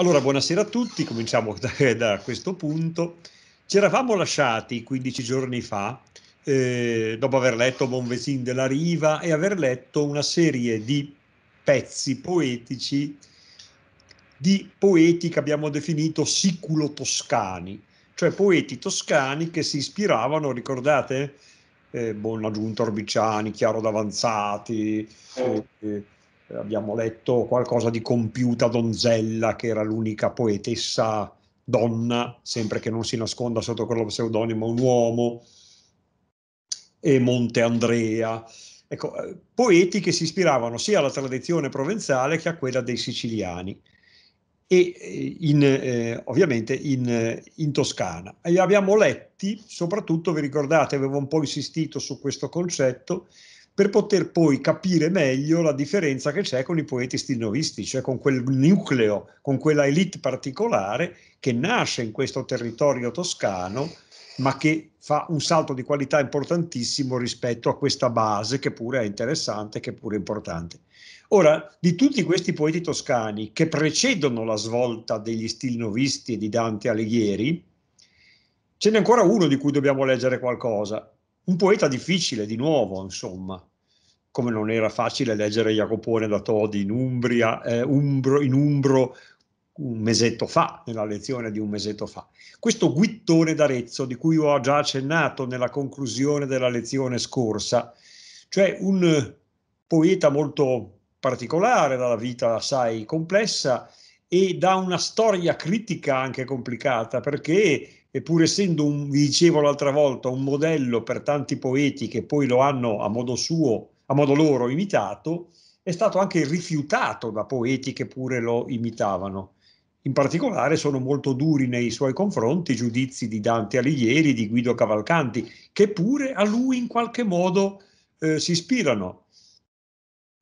Allora, buonasera a tutti, cominciamo da, da questo punto. Ci eravamo lasciati 15 giorni fa, eh, dopo aver letto Monvesin della Riva e aver letto una serie di pezzi poetici di poeti che abbiamo definito siculo-toscani, cioè poeti toscani che si ispiravano, ricordate? Eh, Buonaggiunto Orbiciani, Chiaro d'Avanzati, oh. eh, abbiamo letto qualcosa di compiuta donzella, che era l'unica poetessa donna, sempre che non si nasconda sotto quello pseudonimo, un uomo, e Monte Andrea. Ecco, eh, poeti che si ispiravano sia alla tradizione provenzale che a quella dei siciliani e eh, in, eh, ovviamente in, eh, in, Toscana. E abbiamo letti, soprattutto, vi ricordate, avevo un po' insistito su questo concetto, per poter poi capire meglio la differenza che c'è con i poeti stilnovisti, cioè con quel nucleo, con quella elite particolare che nasce in questo territorio toscano ma che fa un salto di qualità importantissimo rispetto a questa base che pure è interessante, che pure è importante. Ora, di tutti questi poeti toscani che precedono la svolta degli stilnovisti e di Dante Alighieri, ce n'è ancora uno di cui dobbiamo leggere qualcosa, un poeta difficile di nuovo, insomma, come non era facile leggere Jacopone da Todi in Umbria, eh, Umbro, in Umbro un mesetto fa, nella lezione di un mesetto fa. Questo guittone d'Arezzo, di cui ho già accennato nella conclusione della lezione scorsa, cioè un poeta molto particolare, dalla vita assai complessa e da una storia critica anche complicata, perché pur essendo, un, vi dicevo l'altra volta, un modello per tanti poeti che poi lo hanno a modo suo a modo loro imitato, è stato anche rifiutato da poeti che pure lo imitavano. In particolare sono molto duri nei suoi confronti i giudizi di Dante Alighieri, di Guido Cavalcanti, che pure a lui in qualche modo eh, si ispirano.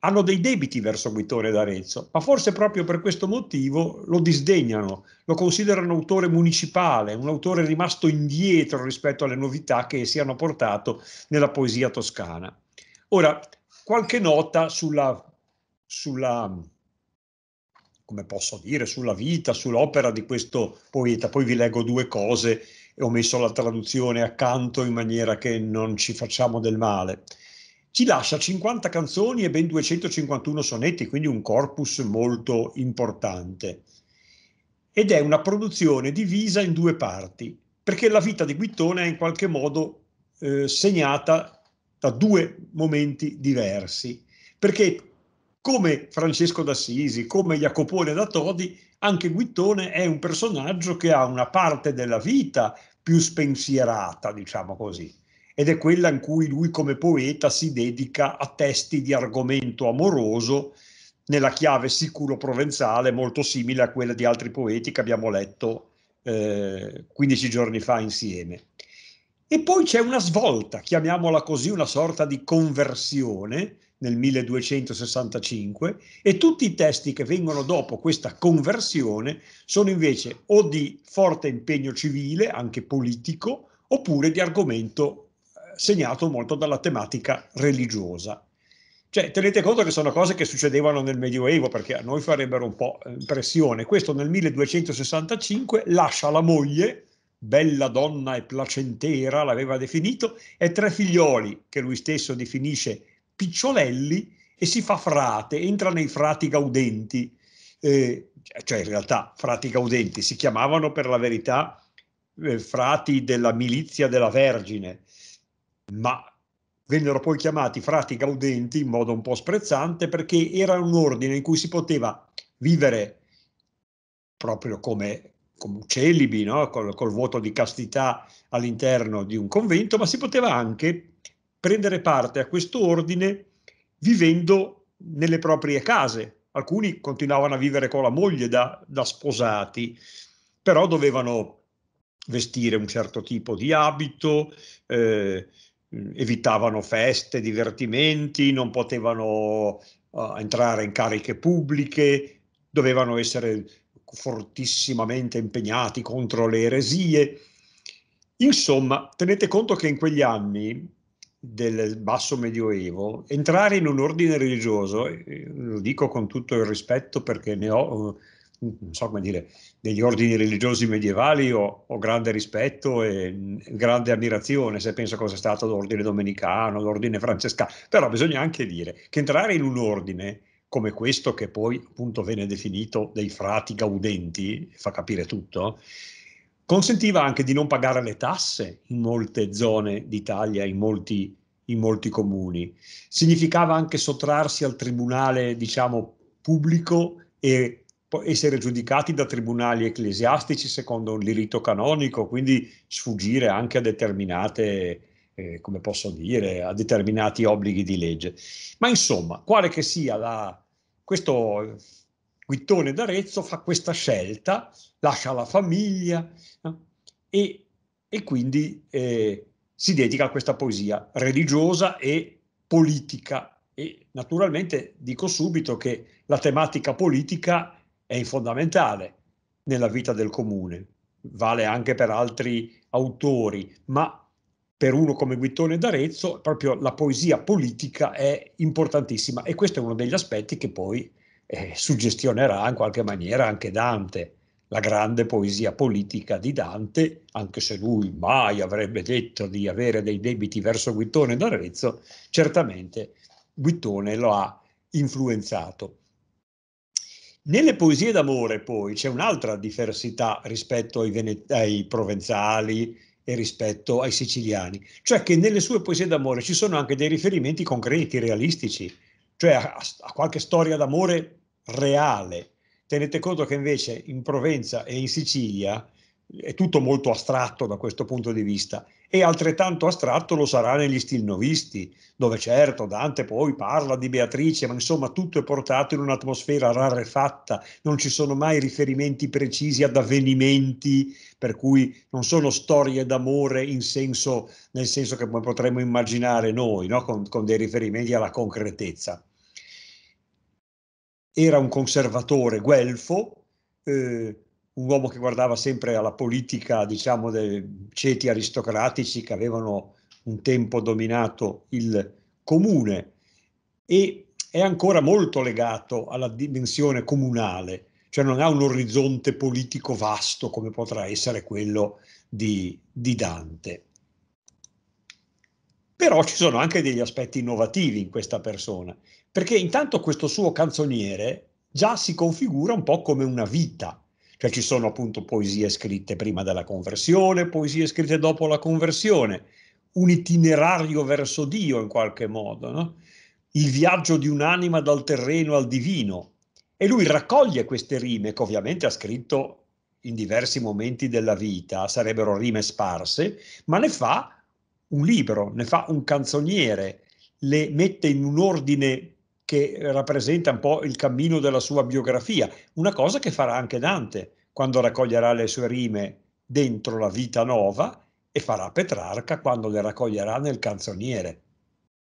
Hanno dei debiti verso Guittore d'Arezzo, ma forse proprio per questo motivo lo disdegnano, lo considerano autore municipale, un autore rimasto indietro rispetto alle novità che si hanno portato nella poesia toscana. Ora, qualche nota sulla, sulla come posso dire, sulla vita, sull'opera di questo poeta. Poi vi leggo due cose e ho messo la traduzione accanto in maniera che non ci facciamo del male. Ci lascia 50 canzoni e ben 251 sonetti, quindi un corpus molto importante. Ed è una produzione divisa in due parti, perché la vita di Guittone è in qualche modo eh, segnata da due momenti diversi, perché come Francesco d'Assisi, come Jacopone da Todi, anche Guittone è un personaggio che ha una parte della vita più spensierata, diciamo così, ed è quella in cui lui come poeta si dedica a testi di argomento amoroso nella chiave sicuro-provenzale, molto simile a quella di altri poeti che abbiamo letto eh, 15 giorni fa insieme. E poi c'è una svolta, chiamiamola così, una sorta di conversione nel 1265 e tutti i testi che vengono dopo questa conversione sono invece o di forte impegno civile, anche politico, oppure di argomento eh, segnato molto dalla tematica religiosa. Cioè, tenete conto che sono cose che succedevano nel Medioevo, perché a noi farebbero un po' impressione. Questo nel 1265 lascia la moglie, bella donna e placentera l'aveva definito, e tre figlioli che lui stesso definisce picciolelli e si fa frate, entra nei frati gaudenti, eh, cioè in realtà frati gaudenti si chiamavano per la verità eh, frati della milizia della Vergine, ma vennero poi chiamati frati gaudenti in modo un po' sprezzante perché era un ordine in cui si poteva vivere proprio come celibi, no? col, col voto di castità all'interno di un convento, ma si poteva anche prendere parte a questo ordine vivendo nelle proprie case. Alcuni continuavano a vivere con la moglie da, da sposati, però dovevano vestire un certo tipo di abito, eh, evitavano feste, divertimenti, non potevano uh, entrare in cariche pubbliche, dovevano essere fortissimamente impegnati contro le eresie. Insomma, tenete conto che in quegli anni del basso medioevo, entrare in un ordine religioso, eh, lo dico con tutto il rispetto perché ne ho, eh, non so come dire, degli ordini religiosi medievali ho, ho grande rispetto e mm, grande ammirazione se penso a cosa è stato l'ordine domenicano, l'ordine francescano, però bisogna anche dire che entrare in un ordine come questo che poi appunto venne definito dei frati gaudenti, fa capire tutto, consentiva anche di non pagare le tasse in molte zone d'Italia, in molti, in molti comuni. Significava anche sottrarsi al tribunale, diciamo, pubblico e essere giudicati da tribunali ecclesiastici secondo il rito canonico, quindi sfuggire anche a determinate eh, come posso dire, a determinati obblighi di legge. Ma insomma, quale che sia la, questo Guittone d'Arezzo fa questa scelta, lascia la famiglia no? e, e, quindi eh, si dedica a questa poesia religiosa e politica. E naturalmente dico subito che la tematica politica è fondamentale nella vita del comune, vale anche per altri autori, ma per uno come Guittone d'Arezzo, proprio la poesia politica è importantissima e questo è uno degli aspetti che poi eh, suggestionerà in qualche maniera anche Dante, la grande poesia politica di Dante, anche se lui mai avrebbe detto di avere dei debiti verso Guittone d'Arezzo, certamente Guittone lo ha influenzato. Nelle poesie d'amore poi c'è un'altra diversità rispetto ai, ai provenzali, e rispetto ai siciliani. Cioè che nelle sue poesie d'amore ci sono anche dei riferimenti concreti, realistici, cioè a, a qualche storia d'amore reale. Tenete conto che invece in Provenza e in Sicilia è tutto molto astratto da questo punto di vista e altrettanto astratto lo sarà negli stilnovisti, dove certo Dante poi parla di Beatrice, ma insomma tutto è portato in un'atmosfera rarefatta, non ci sono mai riferimenti precisi ad avvenimenti, per cui non sono storie d'amore in senso, nel senso che potremmo immaginare noi, no? con, con dei riferimenti alla concretezza. Era un conservatore guelfo, eh, un uomo che guardava sempre alla politica, diciamo, dei ceti aristocratici che avevano un tempo dominato il comune e è ancora molto legato alla dimensione comunale, cioè non ha un orizzonte politico vasto come potrà essere quello di, di Dante. Però ci sono anche degli aspetti innovativi in questa persona, perché intanto questo suo canzoniere già si configura un po' come una vita, cioè ci sono appunto poesie scritte prima della conversione, poesie scritte dopo la conversione, un itinerario verso Dio in qualche modo, no? il viaggio di un'anima dal terreno al divino. E lui raccoglie queste rime che ovviamente ha scritto in diversi momenti della vita, sarebbero rime sparse, ma ne fa un libro, ne fa un canzoniere, le mette in un ordine che rappresenta un po' il cammino della sua biografia, una cosa che farà anche Dante quando raccoglierà le sue rime dentro la vita nuova e farà Petrarca quando le raccoglierà nel canzoniere.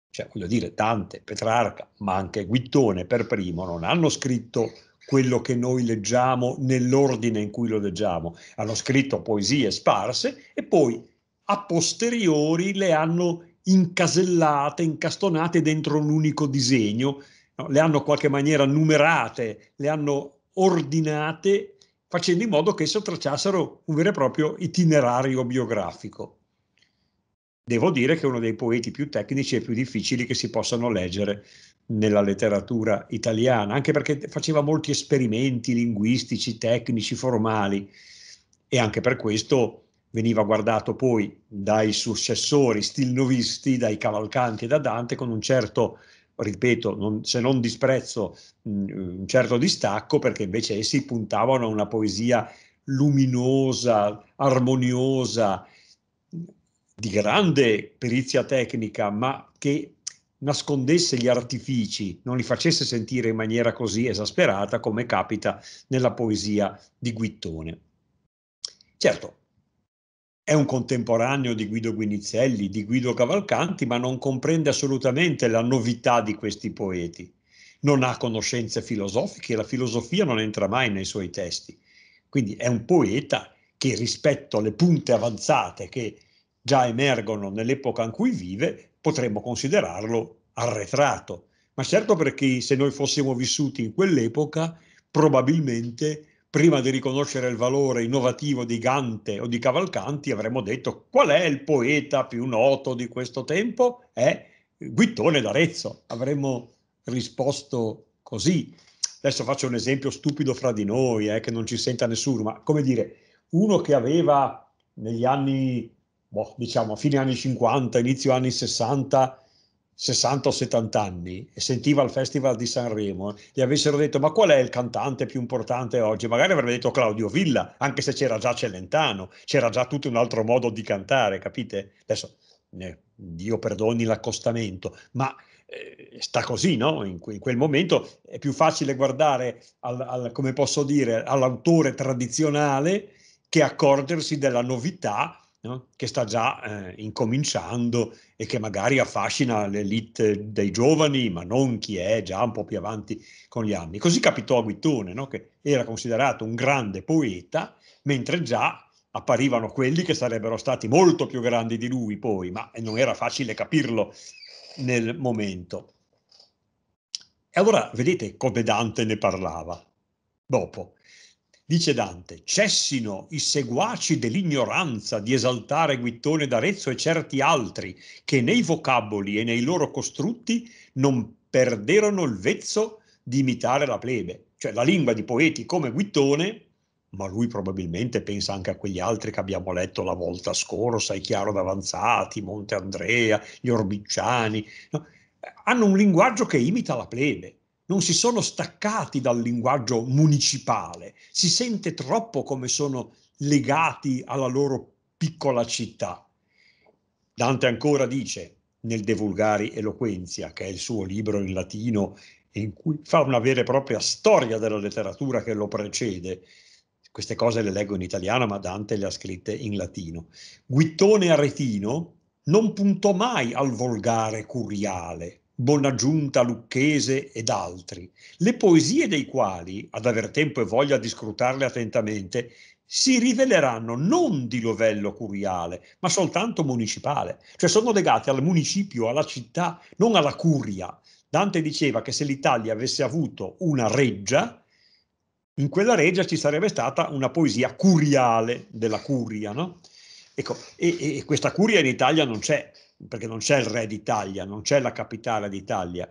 Cioè, voglio dire, Dante, Petrarca, ma anche Guittone per primo non hanno scritto quello che noi leggiamo nell'ordine in cui lo leggiamo, hanno scritto poesie sparse e poi a posteriori le hanno incasellate, incastonate dentro un unico disegno no, le hanno in qualche maniera numerate, le hanno ordinate facendo in modo che esso tracciassero un vero e proprio itinerario biografico. Devo dire che è uno dei poeti più tecnici e più difficili che si possano leggere nella letteratura italiana, anche perché faceva molti esperimenti linguistici, tecnici, formali e anche per questo veniva guardato poi dai successori stilnovisti, dai cavalcanti e da Dante con un certo ripeto, non, se non disprezzo, mh, mm, un certo distacco, perché invece essi puntavano a una poesia luminosa, armoniosa, di grande perizia tecnica, ma che nascondesse gli artifici, non li facesse sentire in maniera così esasperata come capita nella poesia di Guittone. Certo, è un contemporaneo di Guido Guinizelli, di Guido Cavalcanti, ma non comprende assolutamente la novità di questi poeti. Non ha conoscenze filosofiche, la filosofia non entra mai nei suoi testi. Quindi è un poeta che rispetto alle punte avanzate che già emergono nell'epoca in cui vive, potremmo considerarlo arretrato. Ma certo perché se noi fossimo vissuti in quell'epoca, probabilmente prima di riconoscere il valore innovativo di Gante o di Cavalcanti, avremmo detto qual è il poeta più noto di questo tempo? È Guittone d'Arezzo. Avremmo risposto così. Adesso faccio un esempio stupido fra di noi, eh, che non ci senta nessuno, ma come dire, uno che aveva negli anni, boh, diciamo, a fine anni 50, inizio anni 60, 60 o 70 anni e sentiva il Festival di Sanremo, eh, gli avessero detto ma qual è il cantante più importante oggi? Magari avrebbe detto Claudio Villa, anche se c'era già Celentano, c'era già tutto un altro modo di cantare, capite? Adesso, eh, Dio perdoni l'accostamento, ma eh, sta così, no? In, in, quel momento è più facile guardare, al, al, come posso dire, all'autore tradizionale che accorgersi della novità no? che sta già eh, incominciando e che magari affascina l'elite dei giovani, ma non chi è già un po' più avanti con gli anni. Così capitò a Guittone, no? che era considerato un grande poeta, mentre già apparivano quelli che sarebbero stati molto più grandi di lui poi, ma non era facile capirlo nel momento. E allora vedete come Dante ne parlava dopo. Dice Dante, cessino i seguaci dell'ignoranza di esaltare Guittone d'Arezzo e certi altri che nei vocaboli e nei loro costrutti non perderono il vezzo di imitare la plebe. Cioè la lingua di poeti come Guittone, ma lui probabilmente pensa anche a quegli altri che abbiamo letto la volta scorsa, i Chiaro d'Avanzati, Monte Andrea, gli Orbicciani, no? hanno un linguaggio che imita la plebe non si sono staccati dal linguaggio municipale, si sente troppo come sono legati alla loro piccola città. Dante ancora dice nel De Vulgari Eloquenzia, che è il suo libro in latino in cui fa una vera e propria storia della letteratura che lo precede. Queste cose le leggo in italiano, ma Dante le ha scritte in latino. Guittone Aretino non puntò mai al volgare curiale, Bonaggiunta Lucchese ed altri, le poesie dei quali, ad aver tempo e voglia di scrutarle attentamente, si riveleranno non di livello curiale, ma soltanto municipale, cioè sono legate al municipio, alla città, non alla curia. Dante diceva che se l'Italia avesse avuto una reggia, in quella reggia ci sarebbe stata una poesia curiale della curia, no? Ecco, e, e questa curia in Italia non c'è, perché non c'è il re d'Italia, non c'è la capitale d'Italia,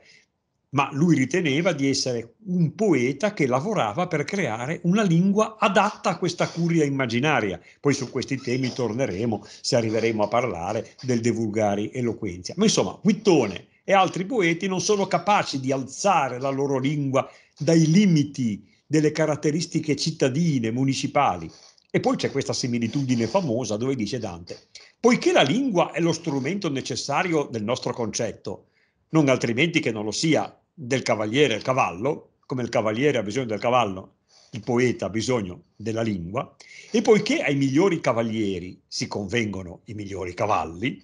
ma lui riteneva di essere un poeta che lavorava per creare una lingua adatta a questa curia immaginaria. Poi su questi temi torneremo se arriveremo a parlare del De Vulgari Eloquenzia. Ma insomma, Guittone e altri poeti non sono capaci di alzare la loro lingua dai limiti delle caratteristiche cittadine, municipali. E poi c'è questa similitudine famosa dove dice Dante, poiché la lingua è lo strumento necessario del nostro concetto, non altrimenti che non lo sia del cavaliere il cavallo, come il cavaliere ha bisogno del cavallo, il poeta ha bisogno della lingua, e poiché ai migliori cavalieri si convengono i migliori cavalli,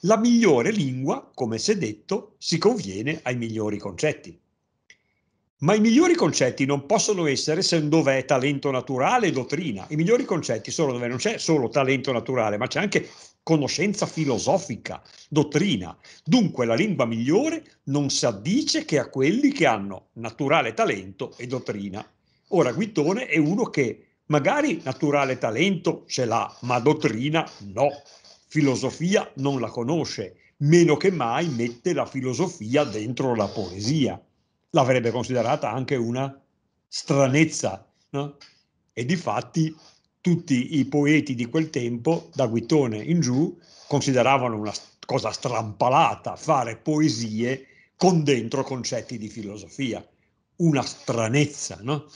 la migliore lingua, come si è detto, si conviene ai migliori concetti ma i migliori concetti non possono essere se dove è talento naturale e dottrina. I migliori concetti sono dove non c'è solo talento naturale, ma c'è anche conoscenza filosofica, dottrina. Dunque la lingua migliore non si addice che a quelli che hanno naturale talento e dottrina. Ora Guittone è uno che magari naturale talento ce l'ha, ma dottrina no. Filosofia non la conosce, meno che mai mette la filosofia dentro la poesia l'avrebbe considerata anche una stranezza. No? E di fatti tutti i poeti di quel tempo, da Guitone in giù, consideravano una cosa strampalata fare poesie con dentro concetti di filosofia, una stranezza. No?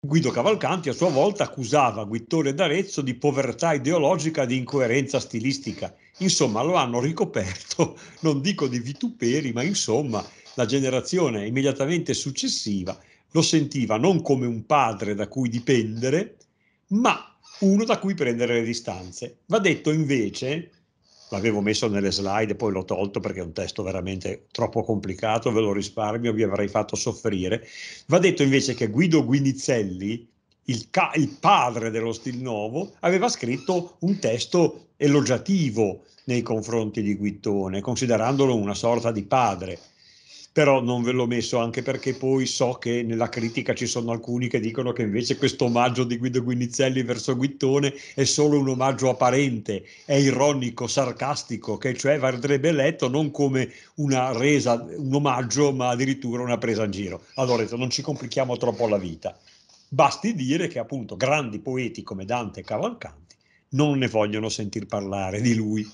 Guido Cavalcanti a sua volta accusava Guittone d'Arezzo di povertà ideologica e di incoerenza stilistica Insomma, lo hanno ricoperto, non dico di vituperi, ma insomma, la generazione immediatamente successiva lo sentiva non come un padre da cui dipendere, ma uno da cui prendere le distanze. Va detto invece, l'avevo messo nelle slide, poi l'ho tolto perché è un testo veramente troppo complicato, ve lo risparmio, vi avrei fatto soffrire. Va detto invece che Guido Guinizelli, il, ca- il padre dello Stil Novo, aveva scritto un testo elogiativo nei confronti di Guittone, considerandolo una sorta di padre. Però non ve l'ho messo anche perché poi so che nella critica ci sono alcuni che dicono che invece questo omaggio di Guido Guinizelli verso Guittone è solo un omaggio apparente, è ironico, sarcastico, che cioè andrebbe letto non come una resa, un omaggio, ma addirittura una presa in giro. Allora non ci complichiamo troppo la vita. Basti dire che appunto grandi poeti come Dante e Cavalcanti non ne vogliono sentir parlare di lui.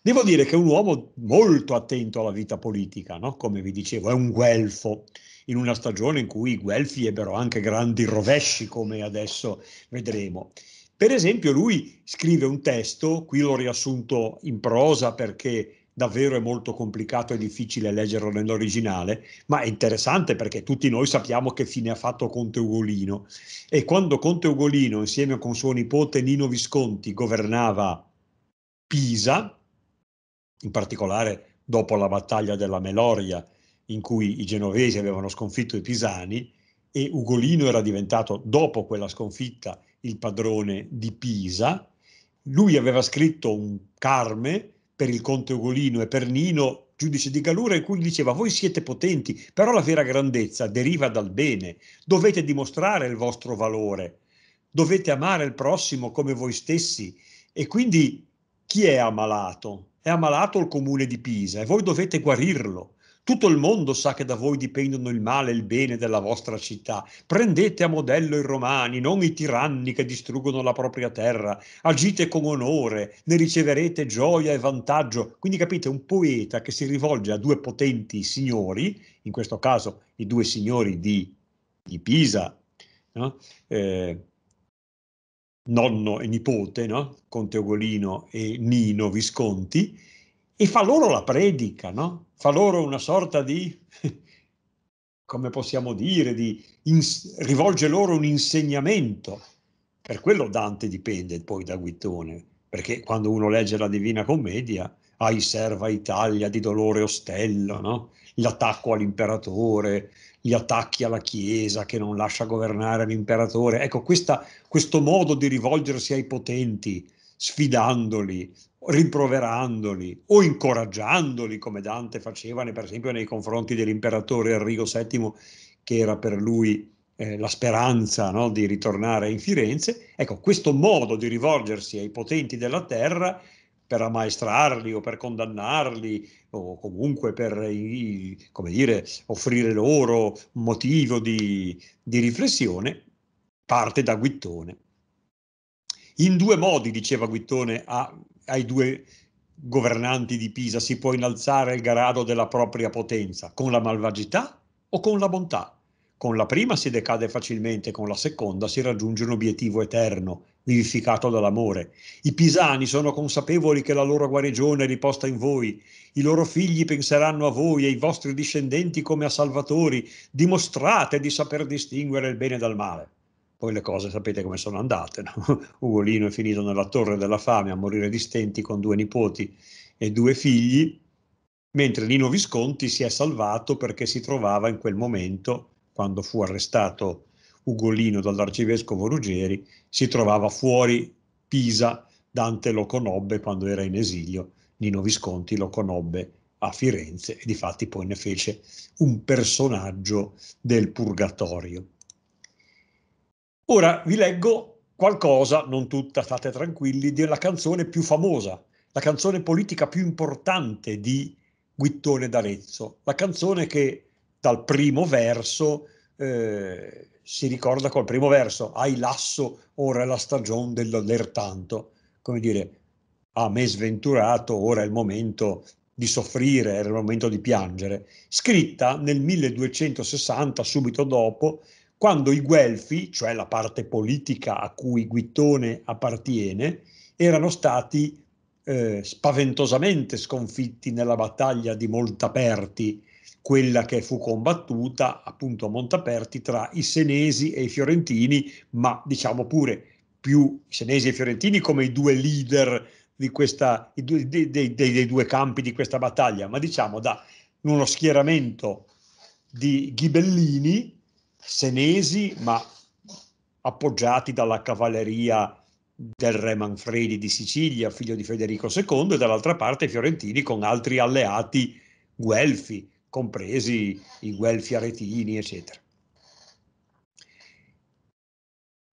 Devo dire che è un uomo molto attento alla vita politica, no? come vi dicevo, è un guelfo, in una stagione in cui i guelfi ebbero anche grandi rovesci, come adesso vedremo. Per esempio, lui scrive un testo, qui l'ho riassunto in prosa perché davvero è molto complicato e difficile leggerlo nell'originale, ma è interessante perché tutti noi sappiamo che fine ha fatto Conte Ugolino. E quando Conte Ugolino, insieme con suo nipote Nino Visconti, governava Pisa, in particolare dopo la battaglia della Meloria, in cui i genovesi avevano sconfitto i pisani, e Ugolino era diventato, dopo quella sconfitta, il padrone di Pisa, lui aveva scritto un Carme per il conte Ugolino e per Nino, giudice di Galura, in cui diceva voi siete potenti, però la vera grandezza deriva dal bene, dovete dimostrare il vostro valore, dovete amare il prossimo come voi stessi e quindi chi è ammalato? È ammalato il comune di Pisa e voi dovete guarirlo. Tutto il mondo sa che da voi dipendono il male e il bene della vostra città. Prendete a modello i romani, non i tiranni che distruggono la propria terra. Agite con onore, ne riceverete gioia e vantaggio. Quindi capite, un poeta che si rivolge a due potenti signori, in questo caso i due signori di, di Pisa, no? eh, nonno e nipote, no? Conte Ugolino e Nino Visconti, e fa loro la predica, no? fa loro una sorta di, come possiamo dire, di ins- rivolge loro un insegnamento. Per quello Dante dipende poi da Guittone, perché quando uno legge la Divina Commedia, ai ah, serva Italia di dolore ostello, no? l'attacco all'imperatore, gli attacchi alla Chiesa che non lascia governare l'imperatore. Ecco, questa, questo modo di rivolgersi ai potenti, sfidandoli, rimproverandoli o incoraggiandoli, come Dante faceva per esempio nei confronti dell'imperatore Enrico VII, che era per lui eh, la speranza no, di ritornare in Firenze. Ecco, questo modo di rivolgersi ai potenti della terra per ammaestrarli o per condannarli o comunque per dire, offrire loro un motivo di, di riflessione, parte da Guittone. In due modi, diceva Guittone, a ai due governanti di Pisa si può innalzare il grado della propria potenza con la malvagità o con la bontà. Con la prima si decade facilmente, con la seconda si raggiunge un obiettivo eterno, vivificato dall'amore. I pisani sono consapevoli che la loro guarigione è riposta in voi, i loro figli penseranno a voi e ai vostri discendenti come a salvatori, dimostrate di saper distinguere il bene dal male. Poi le cose sapete come sono andate. No? Ugolino è finito nella torre della fame a morire di stenti con due nipoti e due figli, mentre Nino Visconti si è salvato perché si trovava in quel momento, quando fu arrestato Ugolino dall'arcivescovo Ruggeri, si trovava fuori Pisa, Dante lo conobbe quando era in esilio, Nino Visconti lo conobbe a Firenze e di fatti poi ne fece un personaggio del purgatorio. Ora vi leggo qualcosa, non tutta, state tranquilli, della canzone più famosa, la canzone politica più importante di Guittone d'Arezzo, la canzone che dal primo verso eh, si ricorda col primo verso, ai lasso, ora è la stagione dell'oler tanto, come dire, a me sventurato, ora è il momento di soffrire, era il momento di piangere, scritta nel 1260, subito dopo, quando i Guelfi, cioè la parte politica a cui Guittone appartiene, erano stati eh, spaventosamente sconfitti nella battaglia di Montaperti, quella che fu combattuta appunto a Montaperti tra i senesi e i fiorentini, ma diciamo pure più i senesi e i fiorentini come i due leader questa, dei, dei, dei, dei due campi di questa battaglia, ma diciamo da uno schieramento di ghibellini senesi, ma appoggiati dalla cavalleria del re Manfredi di Sicilia, figlio di Federico II, e dall'altra parte i fiorentini con altri alleati guelfi, compresi i guelfi aretini, eccetera.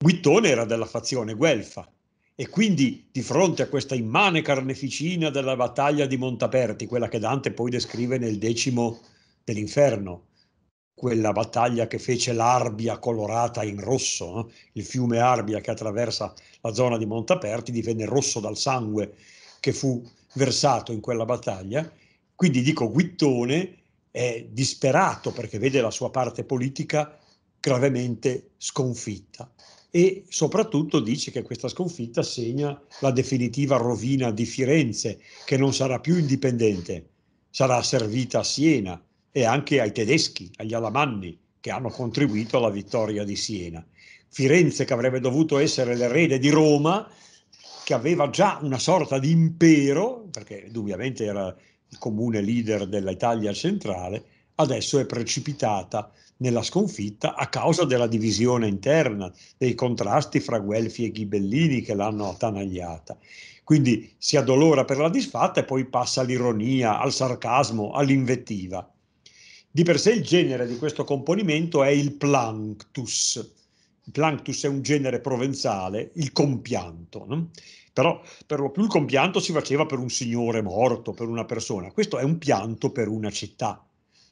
Guittone era della fazione guelfa e quindi di fronte a questa immane carneficina della battaglia di Montaperti, quella che Dante poi descrive nel decimo dell'inferno, quella battaglia che fece l'Arbia colorata in rosso, eh? il fiume Arbia che attraversa la zona di Montaperti divenne rosso dal sangue che fu versato in quella battaglia. Quindi dico Guittone è disperato perché vede la sua parte politica gravemente sconfitta e soprattutto dice che questa sconfitta segna la definitiva rovina di Firenze, che non sarà più indipendente, sarà servita a Siena e anche ai tedeschi, agli alamanni, che hanno contribuito alla vittoria di Siena. Firenze, che avrebbe dovuto essere l'erede di Roma, che aveva già una sorta di impero, perché indubbiamente era il comune leader dell'Italia centrale, adesso è precipitata nella sconfitta a causa della divisione interna, dei contrasti fra Guelfi e Ghibellini che l'hanno attanagliata. Quindi si addolora per la disfatta e poi passa all'ironia, al sarcasmo, all'invettiva. Di per sé il genere di questo componimento è il planctus. Il planctus è un genere provenzale, il compianto. No? Però per lo più il compianto si faceva per un signore morto, per una persona. Questo è un pianto per una città.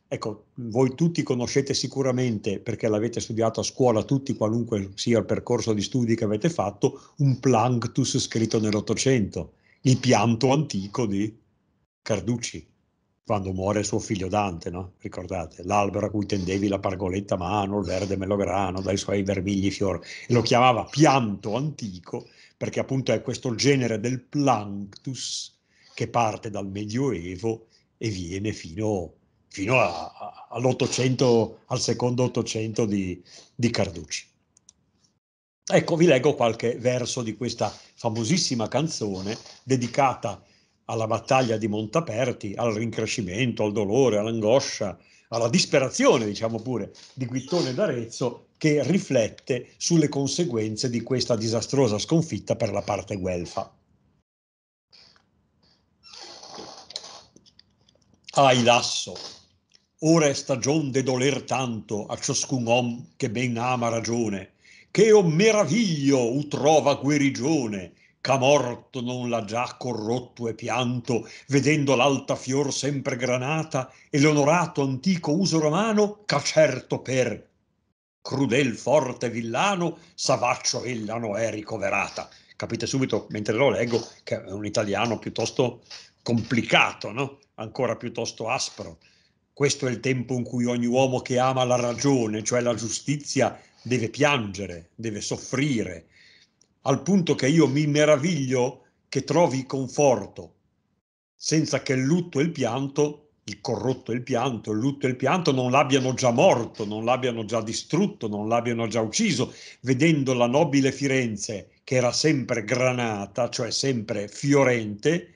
Ecco, voi tutti conoscete sicuramente, perché l'avete studiato a scuola tutti, qualunque sia il percorso di studi che avete fatto, un planctus scritto nell'Ottocento, il pianto antico di Carducci quando muore suo figlio Dante, no? ricordate, l'albero a cui tendevi la pargoletta mano, il verde melograno, dai suoi vermigli fiori, e lo chiamava pianto antico, perché appunto è questo genere del planctus che parte dal Medioevo e viene fino, fino a, a, all'Ottocento, al secondo Ottocento di, di Carducci. Ecco, vi leggo qualche verso di questa famosissima canzone dedicata a alla battaglia di Montaperti, al rincrescimento, al dolore, all'angoscia, alla disperazione, diciamo pure, di Guittone d'Arezzo che riflette sulle conseguenze di questa disastrosa sconfitta per la parte guelfa. Ai lasso, ora è stagion de doler tanto a ciascun om che ben ama ragione, che o meraviglio u trova guerigione, ch'a morto non l'ha già corrotto e pianto, vedendo l'alta fior sempre granata e l'onorato antico uso romano, ch'a certo per crudel forte villano Savaccio ella no è ricoverata. Capite subito, mentre lo leggo, che è un italiano piuttosto complicato, no? ancora piuttosto aspro. Questo è il tempo in cui ogni uomo che ama la ragione, cioè la giustizia, deve piangere, deve soffrire, al punto che io mi meraviglio che trovi conforto, senza che il lutto e il pianto, il corrotto e il pianto, il lutto e il pianto non l'abbiano già morto, non l'abbiano già distrutto, non l'abbiano già ucciso, vedendo la nobile Firenze che era sempre granata, cioè sempre fiorente,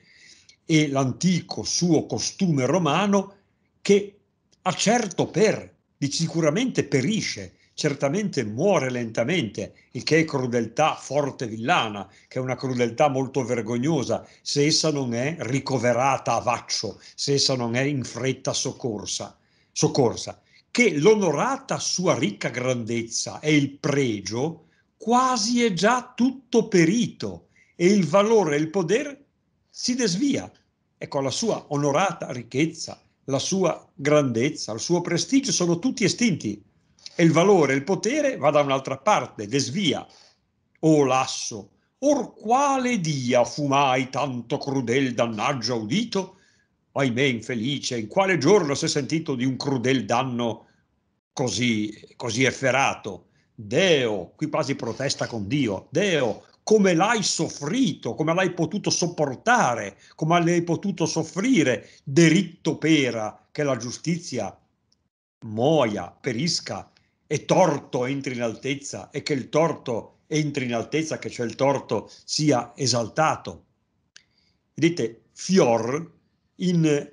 e l'antico suo costume romano che a certo per, di sicuramente perisce, certamente muore lentamente, il che è crudeltà forte villana, che è una crudeltà molto vergognosa, se essa non è ricoverata a vaccio, se essa non è in fretta soccorsa, soccorsa che l'onorata sua ricca grandezza e il pregio quasi è già tutto perito e il valore e il potere si desvia. Ecco, la sua onorata ricchezza, la sua grandezza, il suo prestigio sono tutti estinti e il valore, il potere va da un'altra parte, desvia. O lasso, or quale dia fu mai tanto crudel dannaggio udito? Ahimè, infelice, in quale giorno si è sentito di un crudel danno così, così efferato? Deo, qui quasi protesta con Dio, Deo, come l'hai soffrito, come l'hai potuto sopportare, come l'hai potuto soffrire, deritto pera che la giustizia muoia, perisca e torto entri in altezza e che il torto entri in altezza, che cioè il torto sia esaltato. Vedete, fior in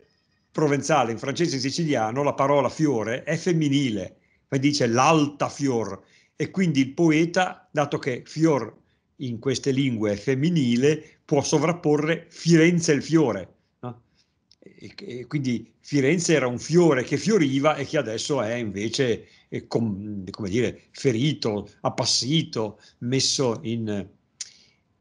provenzale, in francese in siciliano, la parola fiore è femminile, ma dice l'alta fior e quindi il poeta, dato che fior in queste lingue è femminile, può sovrapporre Firenze il fiore, e quindi Firenze era un fiore che fioriva e che adesso è invece eh, com, come dire, ferito, appassito, messo in eh,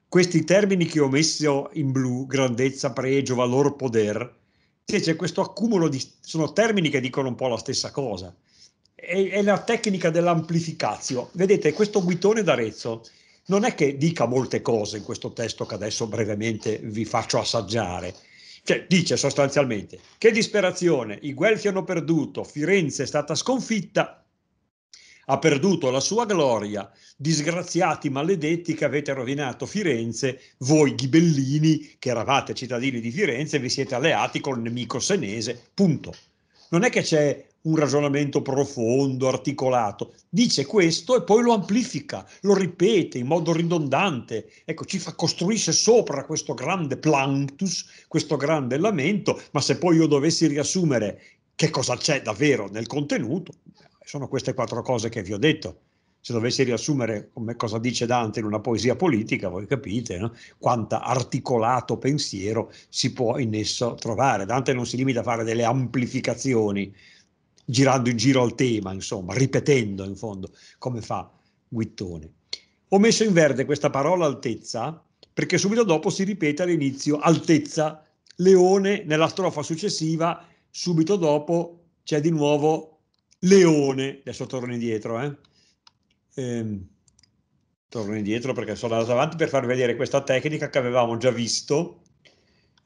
questi termini che ho messo in blu, grandezza, pregio, valor, poder, c'è questo accumulo di sono termini che dicono un po' la stessa cosa. È, è la tecnica dell'amplificazio. Vedete, questo guitone d'Arezzo non è che dica molte cose in questo testo che adesso brevemente vi faccio assaggiare cioè, dice sostanzialmente, che disperazione, i Guelfi hanno perduto, Firenze è stata sconfitta, ha perduto la sua gloria, disgraziati, maledetti che avete rovinato Firenze, voi ghibellini che eravate cittadini di Firenze vi siete alleati col nemico senese, punto. Non è che c'è un ragionamento profondo, articolato, dice questo e poi lo amplifica, lo ripete in modo ridondante, ecco, ci fa, costruisce sopra questo grande planctus, questo grande lamento, ma se poi io dovessi riassumere che cosa c'è davvero nel contenuto, sono queste quattro cose che vi ho detto. Se dovessi riassumere come cosa dice Dante in una poesia politica, voi capite no? quanta articolato pensiero si può in esso trovare. Dante non si limita a fare delle amplificazioni, girando in giro al tema, insomma, ripetendo in fondo come fa Guittone. Ho messo in verde questa parola altezza perché subito dopo si ripete all'inizio altezza leone nella strofa successiva, subito dopo c'è di nuovo leone, adesso torno indietro, eh. Ehm, torno indietro perché sono andato avanti per farvi vedere questa tecnica che avevamo già visto.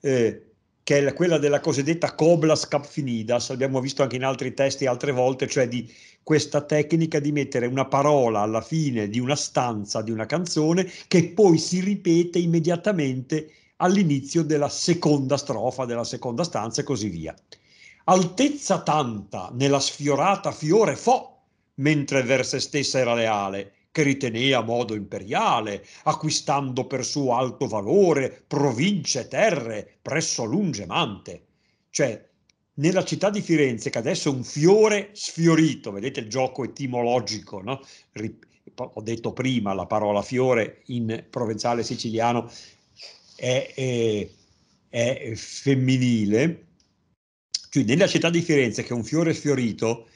Eh, che è quella della cosiddetta coblas capfinidas, abbiamo visto anche in altri testi altre volte, cioè di questa tecnica di mettere una parola alla fine di una stanza, di una canzone, che poi si ripete immediatamente all'inizio della seconda strofa, della seconda stanza e così via. Altezza tanta nella sfiorata fiore fo, mentre ver se stessa era leale, che ritenea modo imperiale, acquistando per suo alto valore province e terre presso Lungemante. Cioè, nella città di Firenze, che adesso è un fiore sfiorito, vedete il gioco etimologico, no? ho detto prima la parola fiore in provenzale siciliano è, è, è femminile, cioè nella città di Firenze, che è un fiore sfiorito,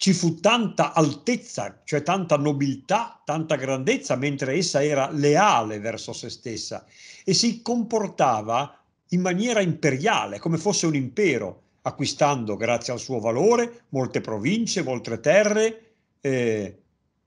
ci fu tanta altezza, cioè tanta nobiltà, tanta grandezza, mentre essa era leale verso se stessa e si comportava in maniera imperiale, come fosse un impero, acquistando, grazie al suo valore, molte province, molte terre, eh,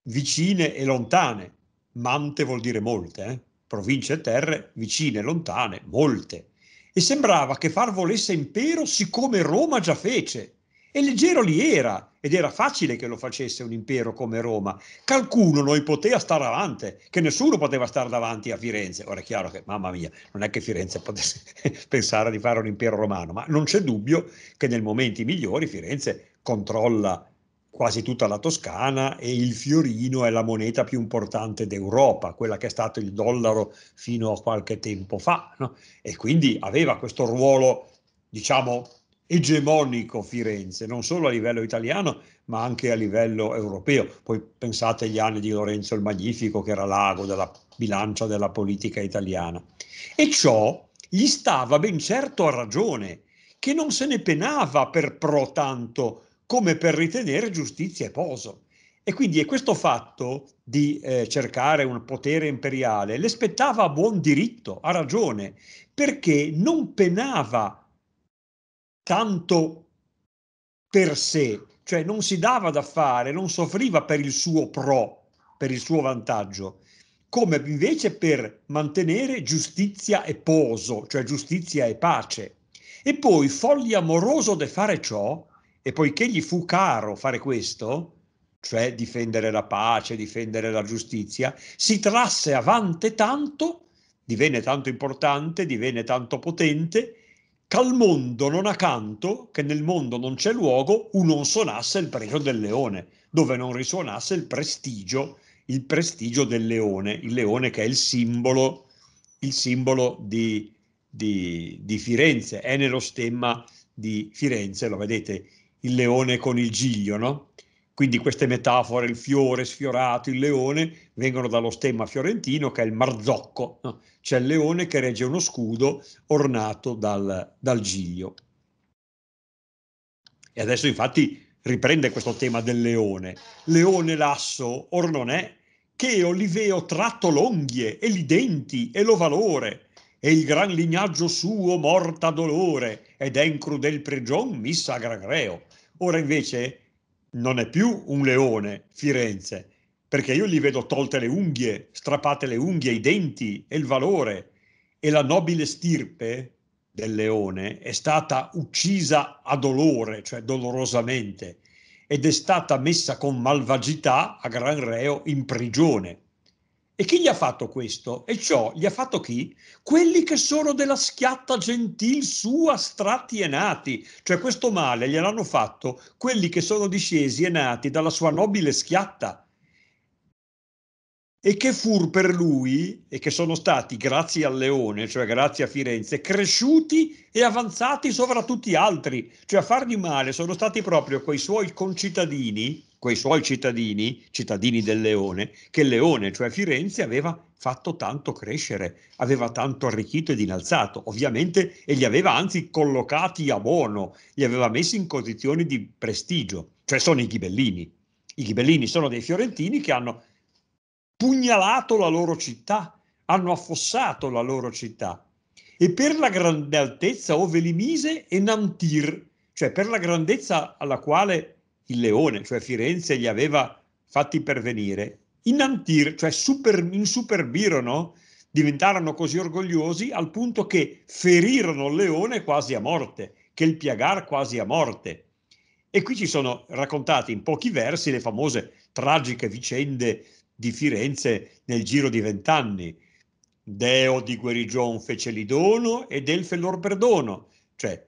vicine e lontane. Mante vuol dire molte, eh? province e terre vicine e lontane, molte. E sembrava che far volesse impero siccome Roma già fece e leggero li era, ed era facile che lo facesse un impero come Roma. Qualcuno non poteva stare avanti, che nessuno poteva stare davanti a Firenze. Ora è chiaro che, mamma mia, non è che Firenze potesse pensare di fare un impero romano, ma non c'è dubbio che nel momenti migliori Firenze controlla quasi tutta la Toscana e il fiorino è la moneta più importante d'Europa, quella che è stato il dollaro fino a qualche tempo fa, no? e quindi aveva questo ruolo, diciamo, egemonico Firenze, non solo a livello italiano, ma anche a livello europeo. Poi pensate agli anni di Lorenzo il Magnifico, che era l'ago della bilancia della politica italiana. E ciò gli stava ben certo a ragione, che non se ne penava per pro tanto come per ritenere giustizia e poso. E quindi è questo fatto di eh, cercare un potere imperiale le spettava a buon diritto, a ragione, perché non penava tanto per sé, cioè non si dava da fare, non soffriva per il suo pro, per il suo vantaggio, come invece per mantenere giustizia e poso, cioè giustizia e pace. E poi, folli amoroso di fare ciò, e poiché gli fu caro fare questo, cioè difendere la pace, difendere la giustizia, si trasse avanti tanto, divenne tanto importante, divenne tanto potente, Cal mondo non ha canto, che nel mondo non c'è luogo, u non sonasse il pregio del leone, dove non risuonasse il prestigio, il prestigio del leone, il leone che è il simbolo, il simbolo di, di, di Firenze, è nello stemma di Firenze, lo vedete, il leone con il giglio, no? Quindi queste metafore, il fiore sfiorato, il leone, vengono dallo stemma fiorentino che è il marzocco, no? c'è il leone che regge uno scudo ornato dal, dal giglio. E adesso infatti riprende questo tema del leone. Leone lasso or non è, che Oliveo tratto l'onghie e li denti e lo valore, e il gran lignaggio suo morta dolore, ed è in crudel prigion missa gragreo. Ora invece non è più un leone Firenze, perché io li vedo tolte le unghie, strappate le unghie, i denti e il valore e la nobile stirpe del leone è stata uccisa a dolore, cioè dolorosamente, ed è stata messa con malvagità a gran reo in prigione. E chi gli ha fatto questo? E ciò gli ha fatto chi? Quelli che sono della schiatta gentil sua strati e nati. Cioè questo male gliel'hanno fatto quelli che sono discesi e nati dalla sua nobile schiatta e che fur per lui e che sono stati, grazie al Leone, cioè grazie a Firenze, cresciuti e avanzati sopra tutti gli altri. Cioè a fargli male sono stati proprio quei suoi concittadini, quei suoi cittadini, cittadini del Leone, che Leone, cioè Firenze, aveva fatto tanto crescere, aveva tanto arricchito ed innalzato, ovviamente, e li aveva anzi collocati a buono, li aveva messi in condizioni di prestigio, cioè sono i ghibellini. I ghibellini sono dei fiorentini che hanno pugnalato la loro città, hanno affossato la loro città. E per la grande altezza ove li mise e Nantir, cioè per la grandezza alla quale il leone, cioè Firenze, gli aveva fatti pervenire, in Nantir, cioè super, insuperbirono, diventarono così orgogliosi al punto che ferirono il leone quasi a morte, che il piagar quasi a morte. E qui ci sono raccontate in pochi versi le famose tragiche vicende di Firenze nel giro di vent'anni. Deo di Guerigion fece Lidono Delfe Elfe Lorberdono, cioè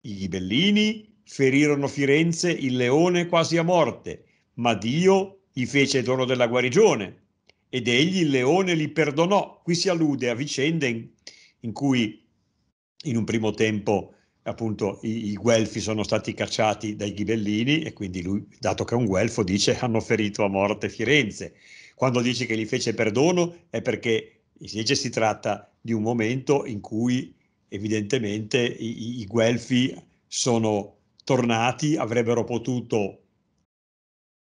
i ghibellini ferirono Firenze il leone quasi a morte, ma Dio gli fece dono della guarigione ed egli il leone li perdonò. Qui si allude a vicende in, in cui in un primo tempo appunto i, i, guelfi sono stati cacciati dai ghibellini e quindi lui, dato che è un guelfo, dice hanno ferito a morte Firenze. Quando dice che gli fece perdono è perché invece si tratta di un momento in cui evidentemente i, i guelfi sono tornati, avrebbero potuto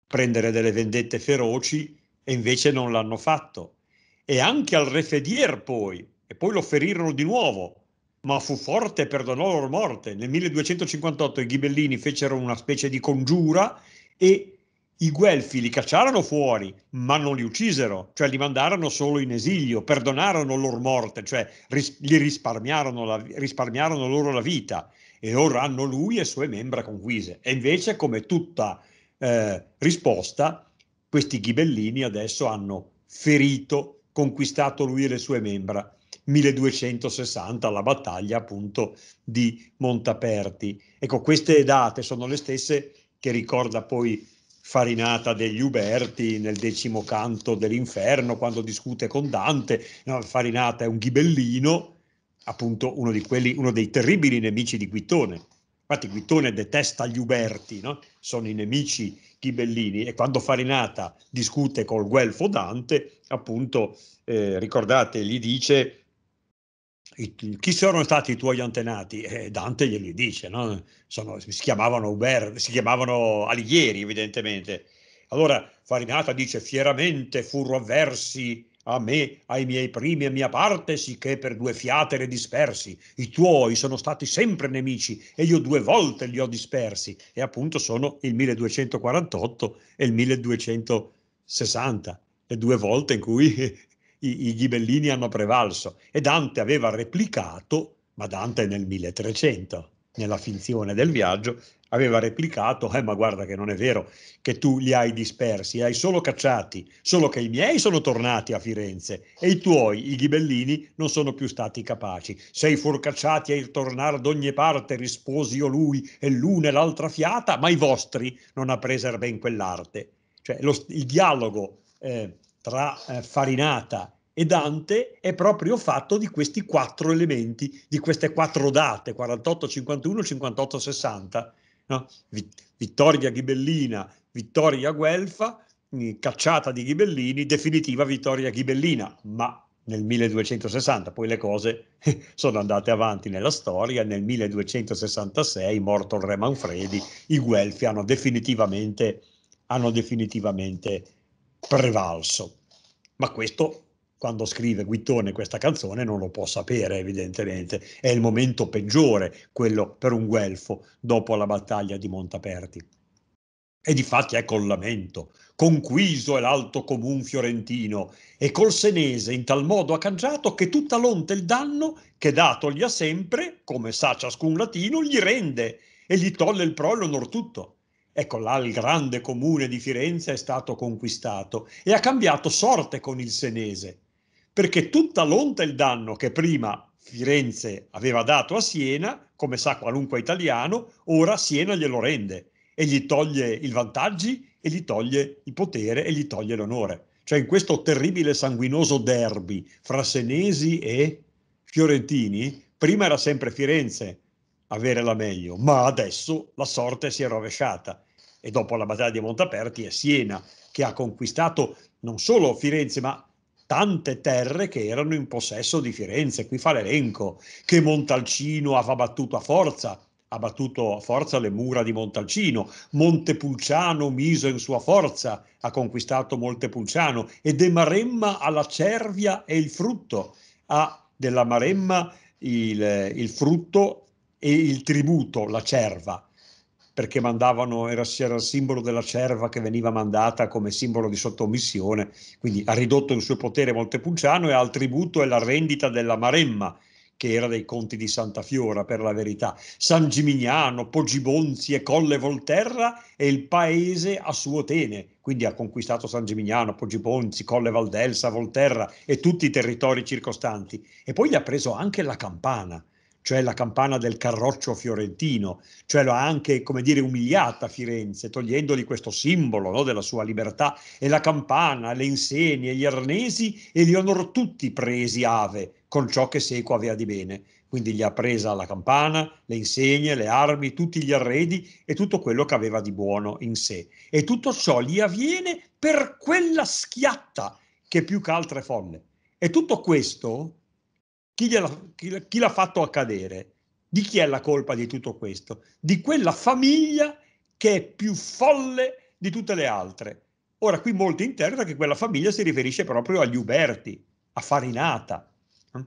prendere delle vendette feroci e invece non l'hanno fatto. E anche al Refedier poi, e poi lo ferirono di nuovo, ma fu forte e perdonò loro morte. Nel 1258 i ghibellini fecero una specie di congiura e i guelfi li cacciarono fuori, ma non li uccisero, cioè li mandarono solo in esilio, perdonarono loro morte, cioè ris- gli risparmiarono, la, risparmiarono loro la vita e ora hanno lui e sue membra conquise. E invece, come tutta eh, risposta, questi ghibellini adesso hanno ferito, conquistato lui e le sue membra 1260 la battaglia appunto di Montaperti. Ecco, queste date sono le stesse che ricorda poi Farinata degli Uberti nel decimo canto dell'inferno quando discute con Dante. No, Farinata è un ghibellino, appunto uno, quelli, uno dei terribili nemici di Guitone. Infatti Guitone detesta gli Uberti, no? sono i nemici ghibellini e quando Farinata discute col Guelfo Dante, appunto, eh, ricordate, gli dice chi sono stati i tuoi antenati? Eh, Dante glieli dice, no? sono, si chiamavano Uber, si chiamavano Alighieri evidentemente. Allora Farinata dice fieramente furro avversi a me, ai miei primi e mia parte, sicché per due fiatere dispersi. I tuoi sono stati sempre nemici e io due volte li ho dispersi. E appunto sono il 1248 e il 1260, le due volte in cui i, i ghibellini hanno prevalso e Dante aveva replicato, ma Dante nel 1300, nella finzione del viaggio, aveva replicato, eh ma guarda che non è vero che tu li hai dispersi, li hai solo cacciati, solo che i miei sono tornati a Firenze e i tuoi, i ghibellini, non sono più stati capaci. Sei furcacciati a ritornare d'ogni parte, risposi io lui, e l'una e l'altra fiata, ma i vostri non ha preser ben quell'arte. Cioè lo, il dialogo eh, tra eh, Farinata e Dante è proprio fatto di questi quattro elementi, di queste quattro date, 48, 51, 58, 60, no? vittoria ghibellina, vittoria guelfa, mm, cacciata di ghibellini, definitiva vittoria ghibellina, ma nel 1260, poi le cose sono andate avanti nella storia, nel 1266 morto il re Manfredi, i Guelfi hanno definitivamente, hanno definitivamente prevalso. Ma questo, quando scrive Guittone questa canzone, non lo può sapere, evidentemente. È il momento peggiore, quello per un guelfo, dopo la battaglia di Montaperti. E difatti è col lamento, conquiso è l'alto comun fiorentino, e col senese in tal modo accangiato che tutta l'onta il danno che dato gli ha sempre, come sa ciascun latino, gli rende e gli tolle il pro e l'onor tutto. Ecco là il grande comune di Firenze è stato conquistato e ha cambiato sorte con il Senese, perché tutta l'onta e il danno che prima Firenze aveva dato a Siena, come sa qualunque italiano, ora Siena glielo rende e gli toglie i vantaggi e gli toglie il potere e gli toglie l'onore. Cioè in questo terribile sanguinoso derby fra senesi e fiorentini, prima era sempre Firenze avere la meglio, ma adesso la sorte si è rovesciata e dopo la battaglia di Montaperti è Siena, che ha conquistato non solo Firenze, ma tante terre che erano in possesso di Firenze. Qui fa l'elenco che Montalcino aveva battuto a forza, ha battuto a forza le mura di Montalcino, Montepulciano miso in sua forza, ha conquistato Montepulciano e De Maremma alla Cervia e il frutto, ha della Maremma il, il frutto e il tributo, la cerva, perché mandavano, era, era, il simbolo della cerva che veniva mandata come simbolo di sottomissione, quindi ha ridotto il suo potere Montepulciano e al tributo e la rendita della Maremma, che era dei conti di Santa Fiora per la verità, San Gimignano, Poggibonzi e Colle Volterra e il paese a suo tene, quindi ha conquistato San Gimignano, Poggibonzi, Colle Valdelsa, Volterra e tutti i territori circostanti e poi gli ha preso anche la campana cioè la campana del carroccio fiorentino, cioè lo ha anche, come dire, umiliata Firenze, togliendogli questo simbolo no, della sua libertà, e la campana, le insegne, gli arnesi, e li hanno tutti presi ave, con ciò che Seco aveva di bene. Quindi gli ha presa la campana, le insegne, le armi, tutti gli arredi e tutto quello che aveva di buono in sé. E tutto ciò gli avviene per quella schiatta che più che altre folle. E tutto questo chi, gliela, chi, chi l'ha fatto accadere? Di chi è la colpa di tutto questo? Di quella famiglia che è più folle di tutte le altre. Ora qui molti interpretano che quella famiglia si riferisce proprio agli Uberti, a Farinata eh,